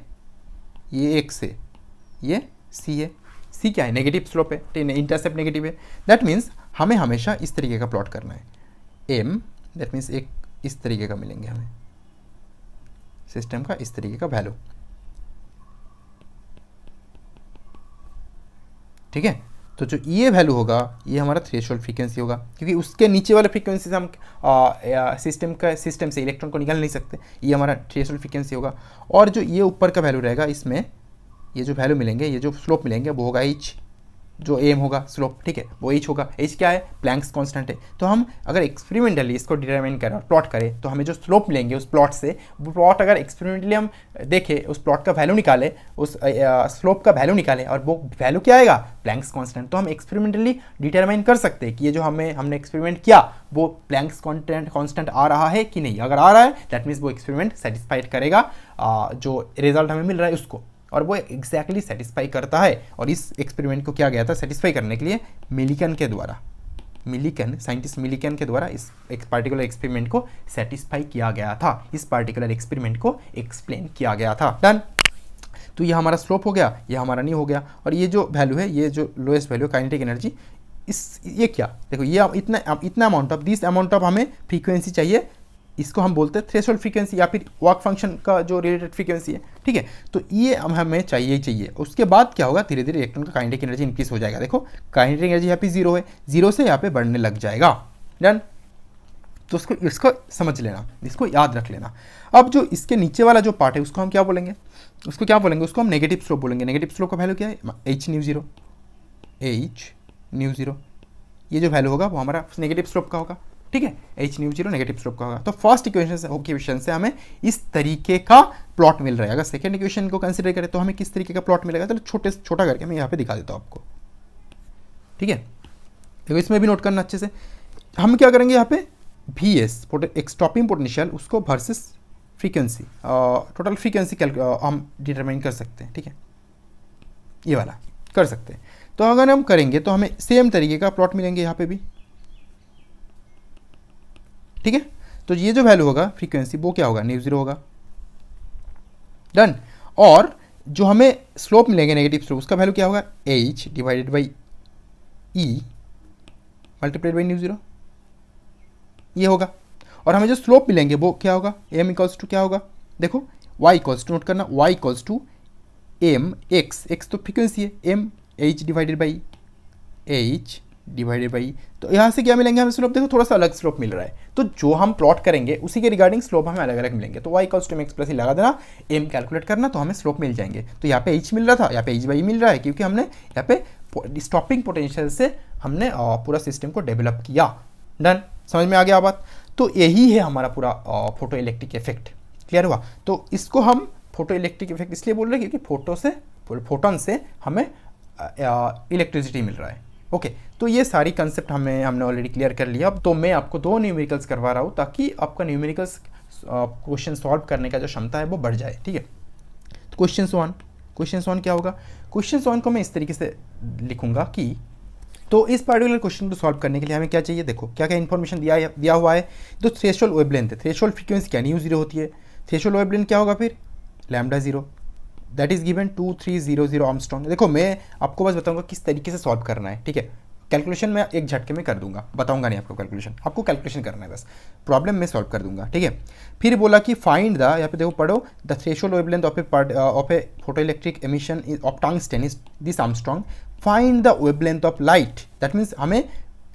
ये एक्स है ये सी है सी क्या है नेगेटिव स्लोप है इंटरसेप्ट नेगेटिव है दैट मीन्स हमें हमेशा इस तरीके का प्लॉट करना है एम दैट मीन्स एक इस तरीके का मिलेंगे हमें सिस्टम का इस तरीके का वैल्यू ठीक है तो जो ये वैल्यू होगा ये हमारा थ्रेशोल्ड फ्रीक्वेंसी होगा क्योंकि उसके नीचे वाले फ्रीक्वेंसी से हम सिस्टम का सिस्टम से इलेक्ट्रॉन को निकाल नहीं सकते ये हमारा थ्रेशोल्ड फ्रीक्वेंसी होगा और जो ये ऊपर का वैल्यू रहेगा इसमें ये जो वैल्यू मिलेंगे ये जो स्लोप मिलेंगे वो होगा एच जो एम होगा स्लोप ठीक है वो एच होगा एच क्या है प्लैंक्स कांस्टेंट है तो हम अगर एक्सपेरिमेंटली इसको डिटरमिन करें प्लॉट करें तो हमें जो स्लोप लेंगे उस प्लॉट से वो प्लॉट अगर एक्सपेरिमेंटली हम देखें उस प्लॉट का वैल्यू निकालें उस स्लोप का वैल्यू निकालें और वो वैल्यू क्या आएगा प्लैंक्स कॉन्स्टेंट तो हम एक्सपेरिमेंटली डिटरमाइन कर सकते हैं कि ये जो हमें हमने एक्सपेरिमेंट किया वो प्लैंक्स कॉन्टेंट कॉन्स्टेंट आ रहा है कि नहीं अगर आ रहा है दैट मीन्स वो एक्सपेरिमेंट सेटिस्फाइड करेगा जो रिजल्ट हमें मिल रहा है उसको और वो एग्जैक्टली exactly सेटिस्फाई करता है और इस एक्सपेरिमेंट को किया गया था सेटिस्फाई करने के लिए मिलिकन के द्वारा मिलिकन साइंटिस्ट मिलिकन के द्वारा इस एक पार्टिकुलर एक्सपेरिमेंट को सेटिस्फाई किया गया था इस पार्टिकुलर एक्सपेरिमेंट को एक्सप्लेन किया गया था डन तो ये हमारा स्लोप हो गया ये हमारा नहीं हो गया और ये जो वैल्यू है ये जो लोएस्ट वैल्यू काइनेटिक एनर्जी इस ये क्या देखो ये इतना इतना amount of this amount of हमें फ्रीक्वेंसी चाहिए इसको हम बोलते हैं थ्रेशोल्ड फ्रीक्वेंसी या फिर वर्क फंक्शन का जो रिलेटेड फ्रीक्वेंसी है ठीक है तो ये हमें चाहिए ही चाहिए उसके बाद क्या होगा धीरे धीरे इलेक्ट्रॉन का काइनेटिक एनर्जी इंक्रीज हो जाएगा देखो काइनेटिक एनर्जी यहाँ पे जीरो है जीरो से यहाँ पे बढ़ने लग जाएगा डन तो उसको इसको समझ लेना इसको याद रख लेना अब जो इसके नीचे वाला जो पार्ट है उसको हम क्या बोलेंगे उसको क्या बोलेंगे उसको हम नेगेटिव स्लोप बोलेंगे नेगेटिव स्लोप का वैल्यू क्या है h nu zero h nu zero ये जो वैल्यू होगा वो हमारा नेगेटिव स्लोप का होगा ठीक है h nu zero negative slope का होगा तो फर्स्ट इक्वेशन इक्वेशन से हमें इस तरीके का प्लॉट मिल रहा है अगर सेकेंड इक्वेशन को कंसिडर करें तो हमें किस तरीके का प्लॉट मिलेगा तो छोटे छोटा करके मैं यहाँ पे दिखा देता हूँ आपको ठीक है देखो इसमें भी नोट करना अच्छे से हम क्या करेंगे यहाँ पे वी एस एक स्टॉपिंग पोटेंशियल उसको वर्सेस फ्रीक्वेंसी टोटल फ्रीक्वेंसी हम डिटरमाइन कर सकते हैं ठीक है ये वाला कर सकते हैं तो अगर हम करेंगे तो हमें सेम तरीके का प्लॉट मिलेंगे यहाँ पे भी ठीक है तो ये जो वैल्यू होगा फ्रीक्वेंसी वो क्या होगा नेव जीरो होगा डन और जो हमें स्लोप मिलेंगे नेगेटिव स्लोप उसका वैल्यू क्या होगा h divided by e multiplied by nu zero ये होगा और हमें जो स्लोप मिलेंगे वो क्या होगा एम इक्वल्स टू क्या होगा देखो वाई इक्वल्स टू नोट करना y equals to m x x तो फ्रिक्वेंसी है m h divided by h divided by e. तो यहाँ से क्या मिलेंगे हमें स्लोप देखो थोड़ा सा अलग स्लोप मिल रहा है तो जो हम प्लॉट करेंगे उसी के रिगार्डिंग स्लोप हमें अलग अलग मिलेंगे तो वाई कॉस्ट एम एक्स प्लस ही लगा देना एम कैलकुलेट करना तो हमें स्लोप मिल जाएंगे तो यहाँ पे एच मिल रहा था यहाँ पे एच बाई e मिल रहा है क्योंकि हमने यहाँ पे स्टॉपिंग पोटेंशियल से हमने पूरा सिस्टम को डेवलप किया डन समझ में आ गया बात तो यही है हमारा पूरा फोटो इलेक्ट्रिक इफेक्ट क्लियर हुआ तो इसको हम फोटो इलेक्ट्रिक इफेक्ट इसलिए बोल रहे हैं क्योंकि फोटो से फोटोन से हमें इलेक्ट्रिसिटी मिल रहा है ओके तो ये सारी कंसेप्ट हमें हमने ऑलरेडी क्लियर कर लिया तो मैं आपको दो न्यूमेरिकल्स करवा रहा हूँ ताकि आपका न्यूमेरिकल्स क्वेश्चन सॉल्व करने का जो क्षमता है वो बढ़ जाए ठीक है क्वेश्चन वन क्वेश्चन वन क्या होगा क्वेश्चन वन को मैं इस तरीके से लिखूंगा कि तो इस पर्टिकुलर क्वेश्चन को सॉल्व करने के लिए हमें क्या चाहिए देखो क्या क्या इन्फॉर्मेशन दिया दिया हुआ है तो थ्रेशोल वेबलेंथ है थ्रेशोल फ्रीक्वेंसी क्या न्यू जीरो होती है थ्रेशोल वेबलेंथ क्या होगा फिर lambda zero that is given two three zero zero ऑम देखो मैं आपको बस बताऊंगा किस तरीके से सॉल्व करना है ठीक है कैलकुलेशन मैं एक झटके में कर दूंगा बताऊंगा नहीं आपको कैलकुलेशन आपको कैलकुलेशन करना है बस प्रॉब्लम मैं सॉल्व कर दूंगा ठीक है फिर बोला कि फाइंड द यहाँ पे देखो पढ़ो the threshold wavelength of a of a photoelectric emission of tungsten is this angstrom find the wavelength of light that means हमें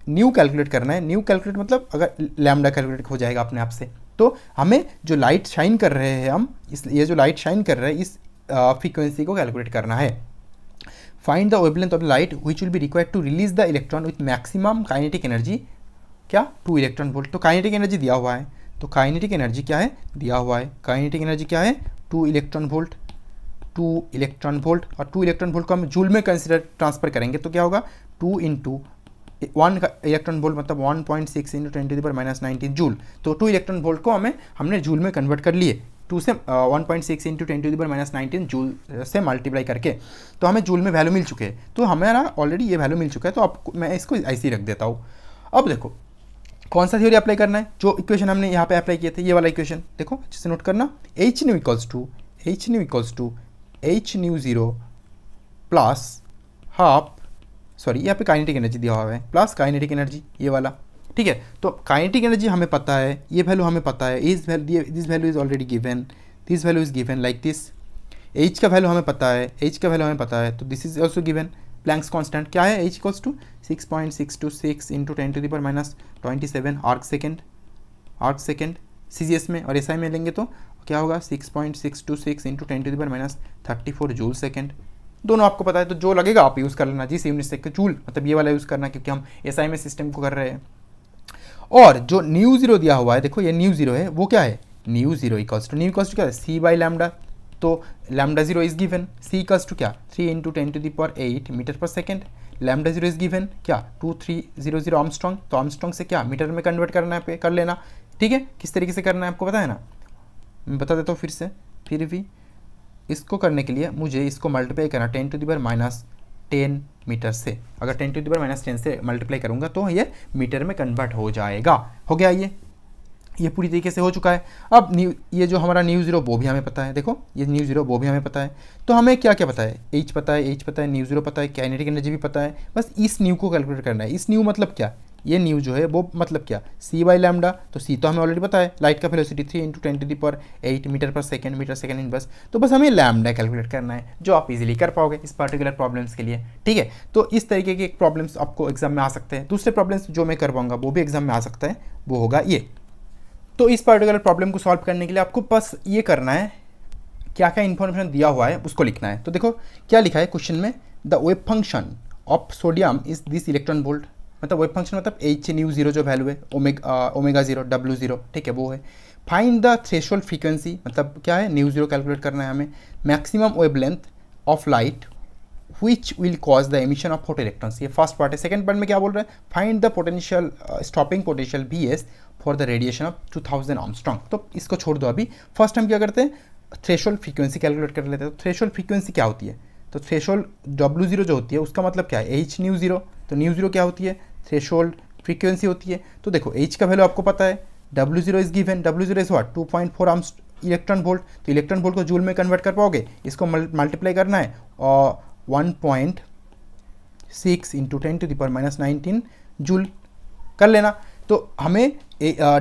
न्यू कैलकुलेट करना है न्यू कैलकुलेट मतलब अगर लैमडा कैलकुलेट हो जाएगा अपने आप से तो हमें जो लाइट शाइन कर रहे हैं हम इस ये जो लाइट शाइन कर रहे हैं इस फ्रीक्वेंसी uh, को कैलकुलेट करना है find the wavelength of light light will will be to release the electron with maximum kinetic energy क्या टू इलेक्ट्रॉन वोल्ट तो काइनेटिक एनर्जी दिया हुआ है तो काइनेटिक एनर्जी क्या है दिया हुआ है काइनेटिक एनर्जी क्या है two electron volt two electron volt और टू इलेक्ट्रॉन वोल्ट को हम जूल में कंसिडर ट्रांसफर करेंगे तो क्या होगा two into one electron volt मतलब one point six into twenty पर माइनस नाइनटीन जूल तो टू इलेक्ट्रॉन वोल्ट को हमें हमने जूल में कन्वर्ट कर लिए टू से one point six into ten to minus nineteen joule से मल्टीप्लाई करके तो हमें जूल में वैल्यू मिल चुके हैं तो हमारा ऑलरेडी ये वैल्यू मिल चुका है तो आप मैं इसको ऐसे ही रख देता हूँ अब देखो कौन सा थ्योरी अप्लाई करना है जो इक्वेशन हमने यहाँ पे अप्लाई किए थे ये वाला इक्वेशन देखो अच्छे से नोट करना h nu equals to h nu equals to h nu zero plus half sorry यहाँ पे काइनेटिक एनर्जी दिया हुआ है प्लस काइनेटिक एनर्जी ये वाला ठीक है तो काइनेटिक एनर्जी हमें पता है ये वैल्यू हमें पता है is value this value is already given this value is given like this h का वैल्यू हमें पता है एच का वैल्यू हमें पता है तो this is also given Planck's constant क्या है h equals to six point six two six into ten to the power minus twenty seven arc second arc second c में और एस में लेंगे तो क्या होगा six point six two six into ten to the power minus thirty four joule second दोनों आपको पता है तो जो लगेगा आप यूज़ कर लेना जिस यूनिट से जूल मतलब ये वाला यूज़ करना क्योंकि हम एस में सिस्टम को कर रहे हैं और जो न्यू जीरो दिया हुआ है देखो ये न्यू जीरो है वो क्या है nu zero equals to nu equals to क्या है सी बाई लैमडा तो lambda zero is given c equals to क्या three into ten to the power eight metre per second lambda zero is given क्या two three zero zero angstrom तो angstrom से क्या metre में convert करना है पे कर लेना ठीक है किस तरीके से करना है आपको पता है ना मैं बता देता हूँ फिर से फिर भी इसको करने के लिए मुझे इसको मल्टीप्लाई करना ten to the power minus ten metre से अगर ten to the power minus ten से मल्टीप्लाई करूंगा तो ये मीटर में कन्वर्ट हो जाएगा हो गया ये ये पूरी तरीके से हो चुका है अब न्यू ये जो हमारा न्यू जीरो वो भी हमें पता है देखो ये न्यू जीरो वो भी हमें पता है तो हमें क्या क्या पता है एच पता है एच पता है न्यू जीरो पता है कैनेटिक एनर्जी भी पता है बस इस न्यू को कैलकुलेट करना है इस न्यू मतलब क्या ये न्यू जो है वो मतलब क्या सी बाई लैमडा तो सी तो हमें ऑलरेडी पता है लाइट का velocity three into twenty three per eight metre per second metre second बस तो बस हमें लैमडा कैलकुलेट करना है जो आप इजीली कर पाओगे इस पर्टिकुलर प्रॉब्लम्स के लिए ठीक है तो इस तरीके के प्रॉब्लम्स आपको एग्जाम में आ सकते हैं दूसरे प्रॉब्लम्स जो मैं कर पाऊंगा वो भी एग्जाम में आ सकता है वो होगा ये तो इस पर्टिकुलर प्रॉब्लम को सॉल्व करने के लिए आपको बस ये करना है क्या क्या इन्फॉर्मेशन दिया हुआ है उसको लिखना है तो देखो क्या लिखा है क्वेश्चन में the wave function of sodium is this electron volt मतलब वेब फंक्शन मतलब एच न्यू जीरो जो वैल्यू है ओमेगा ओमेगा जीरो डब्ल्यू जीरो ठीक है वो है फाइंड द थ्रेशोल्ड फ्रीक्वेंसी मतलब क्या है न्यू जीरो कैलकुलेट करना है हमें maximum wavelength of light will cause the emission of photoelectrons ये फर्स्ट पार्ट है सेकंड पार्ट में क्या बोल रहे हैं find the potential stopping potential v s for the radiation of two thousand angstrom तो इसको छोड़ दो अभी फर्स्ट हम क्या करते हैं थ्रेशोल फ्रीक्वेंसी कैलकुलेट कर लेते हैं तो थ्रेशोल फ्रीक्वेंसी क्या होती है तो थ्रेशोल डब्ल्यू जीरो जो होती है उसका मतलब क्या है एच न्यू जीरो तो न्यू जीरो क्या होती है थ्रेश फ्रीक्वेंसी होती है तो देखो एच का वैल्यू आपको पता है W zero is given W zero is what two point four arms electron volt तो इलेक्ट्रॉन वोल्ट को जूल में कन्वर्ट कर पाओगे इसको मल्टीप्लाई करना है और one point six into ten to the power minus nineteen joule कर लेना तो हमें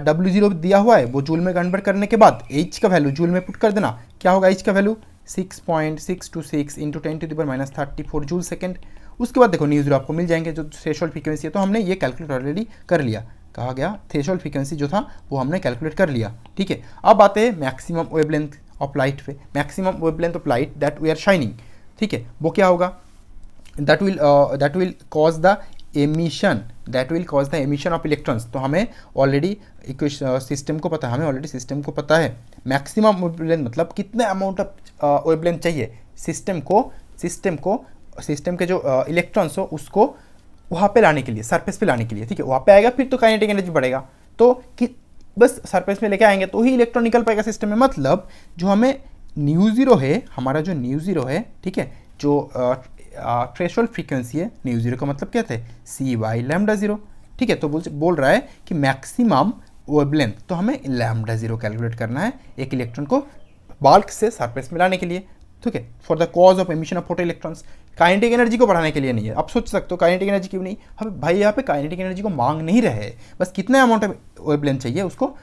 डब्ल्यू जीरो दिया हुआ है वो जूल में कन्वर्ट करने के बाद एच का वैल्यू जूल में पुट कर देना क्या होगा एच का value six point six two six into ten to the power minus thirty four joule second उसके बाद देखो न्यूज़ जीरो आपको मिल जाएंगे जो थ्रेशोल्ड फ्रीक्वेंसी है तो हमने ये कैलकुलेट ऑलरेडी कर लिया कहा गया थ्रेशोल्ड फ्रीक्वेंसी जो था वो हमने कैलकुलेट कर लिया ठीक है अब आते हैं मैक्सिमम लेंथ ऑफ लाइट पे maximum length of light that we are shining ठीक है वो क्या होगा that will that will cause the emission that will cause the emission of electrons तो हमें ऑलरेडी uh, सिस्टम को पता है हमें ऑलरेडी सिस्टम को पता है मैक्सिमम लेंथ मतलब कितने अमाउंट ऑफ लेंथ चाहिए सिस्टम को सिस्टम को सिस्टम के जो इलेक्ट्रॉन्स हो उसको वहाँ पे लाने के लिए सरफेस पे लाने के लिए ठीक है वहाँ पे आएगा फिर तो काइनेटिक एनर्जी बढ़ेगा तो कि बस सरफेस में लेके आएंगे तो ही इलेक्ट्रॉन निकल पाएगा सिस्टम में मतलब जो हमें न्यू ज़ीरो है हमारा जो न्यू ज़ीरो है ठीक है जो ट्रेशल फ्रीक्वेंसी है न्यू ज़ीरो का मतलब क्या थे सी वाई लैमडा ज़ीरो ठीक है तो बोल बोल रहा है कि मैक्सिमम वेबलेंथ तो हमें लैमडा ज़ीरो कैलकुलेट करना है एक इलेक्ट्रॉन को बाल्क से सरफेस में लाने के लिए ठीक है for the cause of emission of photoelectrons kinetic energy को बढ़ाने के लिए नहीं है आप सोच सकते हो काइनेटिक एनर्जी क्यों नहीं हम भाई यहाँ पे काइनेटिक एनर्जी को मांग नहीं रहे बस कितना अमाउंट ऑफ वेबलेंथ चाहिए उसको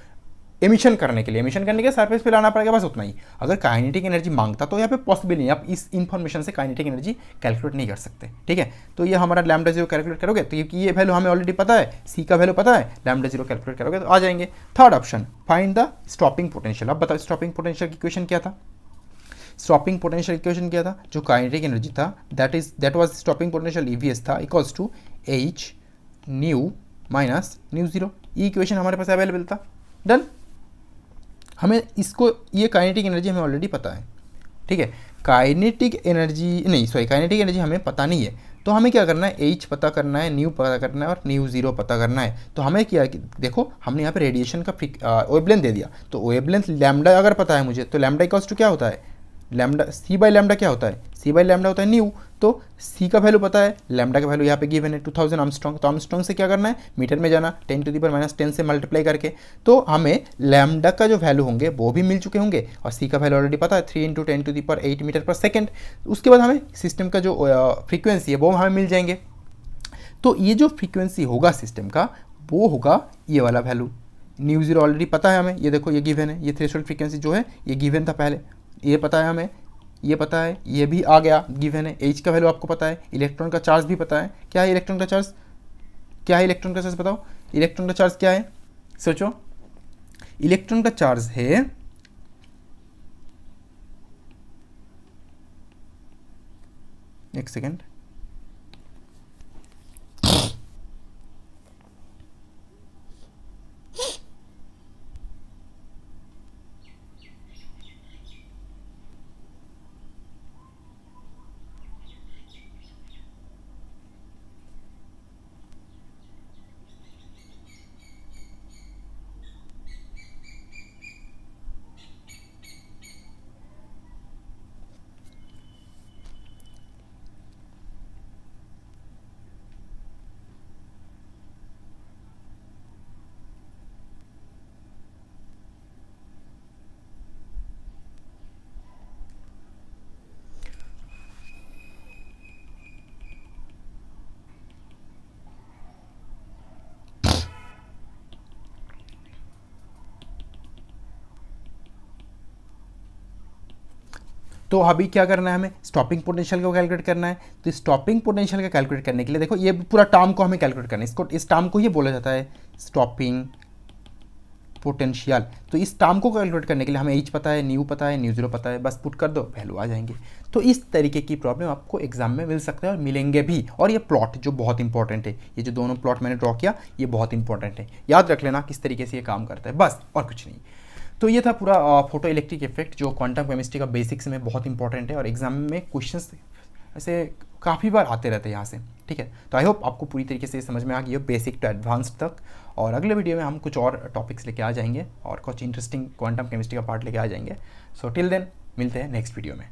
एमिशन करने के लिए एमिशन करने के सरफेस पे लाना पड़ेगा बस उतना ही अगर काइनेटिक एनर्जी मांगता तो यहाँ पे पॉसिबल नहीं आप इस इन्फॉर्मेशन से काइनेटिक एनर्जी कैलकुलेट नहीं कर सकते ठीक है तो ये हमारा लैमडा जीरो कैलकुलेट करोगे तो क्योंकि ये वैल्यू हमें ऑलरेडी पता है सी का वैल्यू पता है लैमडा जीरो कैलकुलेट करोगे तो आ जाएंगे third option find the stopping potential अब बताओ स्टॉपिंग पोटेंशियल की क्वेश्चन क्या था स्टॉपिंग पोटेंशियल इक्वेशन क्या था जो काइनेटिक एनर्जी था that is that was stopping potential eVs था equals to h nu minus nu zero e equation हमारे पास अवेलेबल था डन हमें इसको ये काइनेटिक एनर्जी हमें ऑलरेडी पता है ठीक है काइनेटिक एनर्जी नहीं सॉरी काइनेटिक एनर्जी हमें पता नहीं है तो हमें क्या करना है एच पता करना है न्यू पता करना है और न्यू जीरो पता करना है तो हमें क्या देखो हमने यहाँ पे रेडिएशन का वेबलेंथ दे दिया तो वेबलेंथ लैमडा अगर पता है मुझे तो लैमडा इक्वल्स टू क्या होता है लैमडा सी बाई लैमडा क्या होता है सी बाई लैमडा होता है न्यू तो सी का वैल्यू पता है लैमडा का वैल्यू यहाँ पे गिवन है टू थाउजेंड आमस्ट्रॉन्ग तो आमस्ट्रॉन्ग से क्या करना है मीटर में जाना ten to the power minus ten से मल्टीप्लाई करके तो हमें लैमडा का जो वैल्यू होंगे वो भी मिल चुके होंगे और सी का वैल्यू ऑलरेडी पता है three into ten to the power eight metre per second उसके बाद हमें सिस्टम का जो फ्रिक्वेंसी है वो हमें मिल जाएंगे तो ये जो फ्रीक्वेंसी होगा सिस्टम का वो होगा ये वाला वैल्यू न्यू जीरो ऑलरेडी पता है हमें ये देखो ये गिवन है ये थ्रेशोल्ड फ्रीक्वेंसी जो है ये गिवन था पहले ये पता है हमें ये पता है ये भी आ गया गिवन है एच का वैल्यू आपको पता है इलेक्ट्रॉन का चार्ज भी पता है क्या है इलेक्ट्रॉन का चार्ज क्या है इलेक्ट्रॉन का चार्ज बताओ इलेक्ट्रॉन का चार्ज क्या है सोचो इलेक्ट्रॉन का चार्ज है एक सेकेंड तो अभी क्या करना है हमें स्टॉपिंग पोटेंशियल को कैलकुलेट करना है तो स्टॉपिंग पोटेंशियल का कैलकुलेट करने के लिए देखो ये पूरा टर्म को हमें कैलकुलेट करना है इसको इस टर्म को ये बोला जाता है स्टॉपिंग पोटेंशियल तो इस टर्म को कैलकुलेट करने के लिए हमें एच पता है न्यू पता है न्यू जीरो पता है बस पुट कर दो वैल्यू आ जाएंगे तो इस तरीके की प्रॉब्लम आपको एग्जाम में मिल सकते हैं और मिलेंगे भी और ये प्लॉट जो बहुत इंपॉर्टेंट है ये जो दोनों प्लॉट मैंने ड्रॉ किया ये बहुत इंपॉर्टेंट है याद रख लेना किस तरीके से ये काम करता है बस और कुछ नहीं तो ये था पूरा फोटो इलेक्ट्रिक इफेक्ट जो क्वांटम केमिस्ट्री का बेसिक्स में बहुत इंपॉर्टेंट है और एग्जाम में क्वेश्चन ऐसे काफ़ी बार आते रहते हैं यहाँ से ठीक है तो आई होप आपको पूरी तरीके से समझ में आ गई हो बेसिक टू एडवांस तक और अगले वीडियो में हम कुछ और टॉपिक्स लेके आ जाएंगे और कुछ इंटरेस्टिंग क्वांटम केमिस्ट्री का पार्ट लेके आ जाएंगे सो टिल देन मिलते हैं नेक्स्ट वीडियो में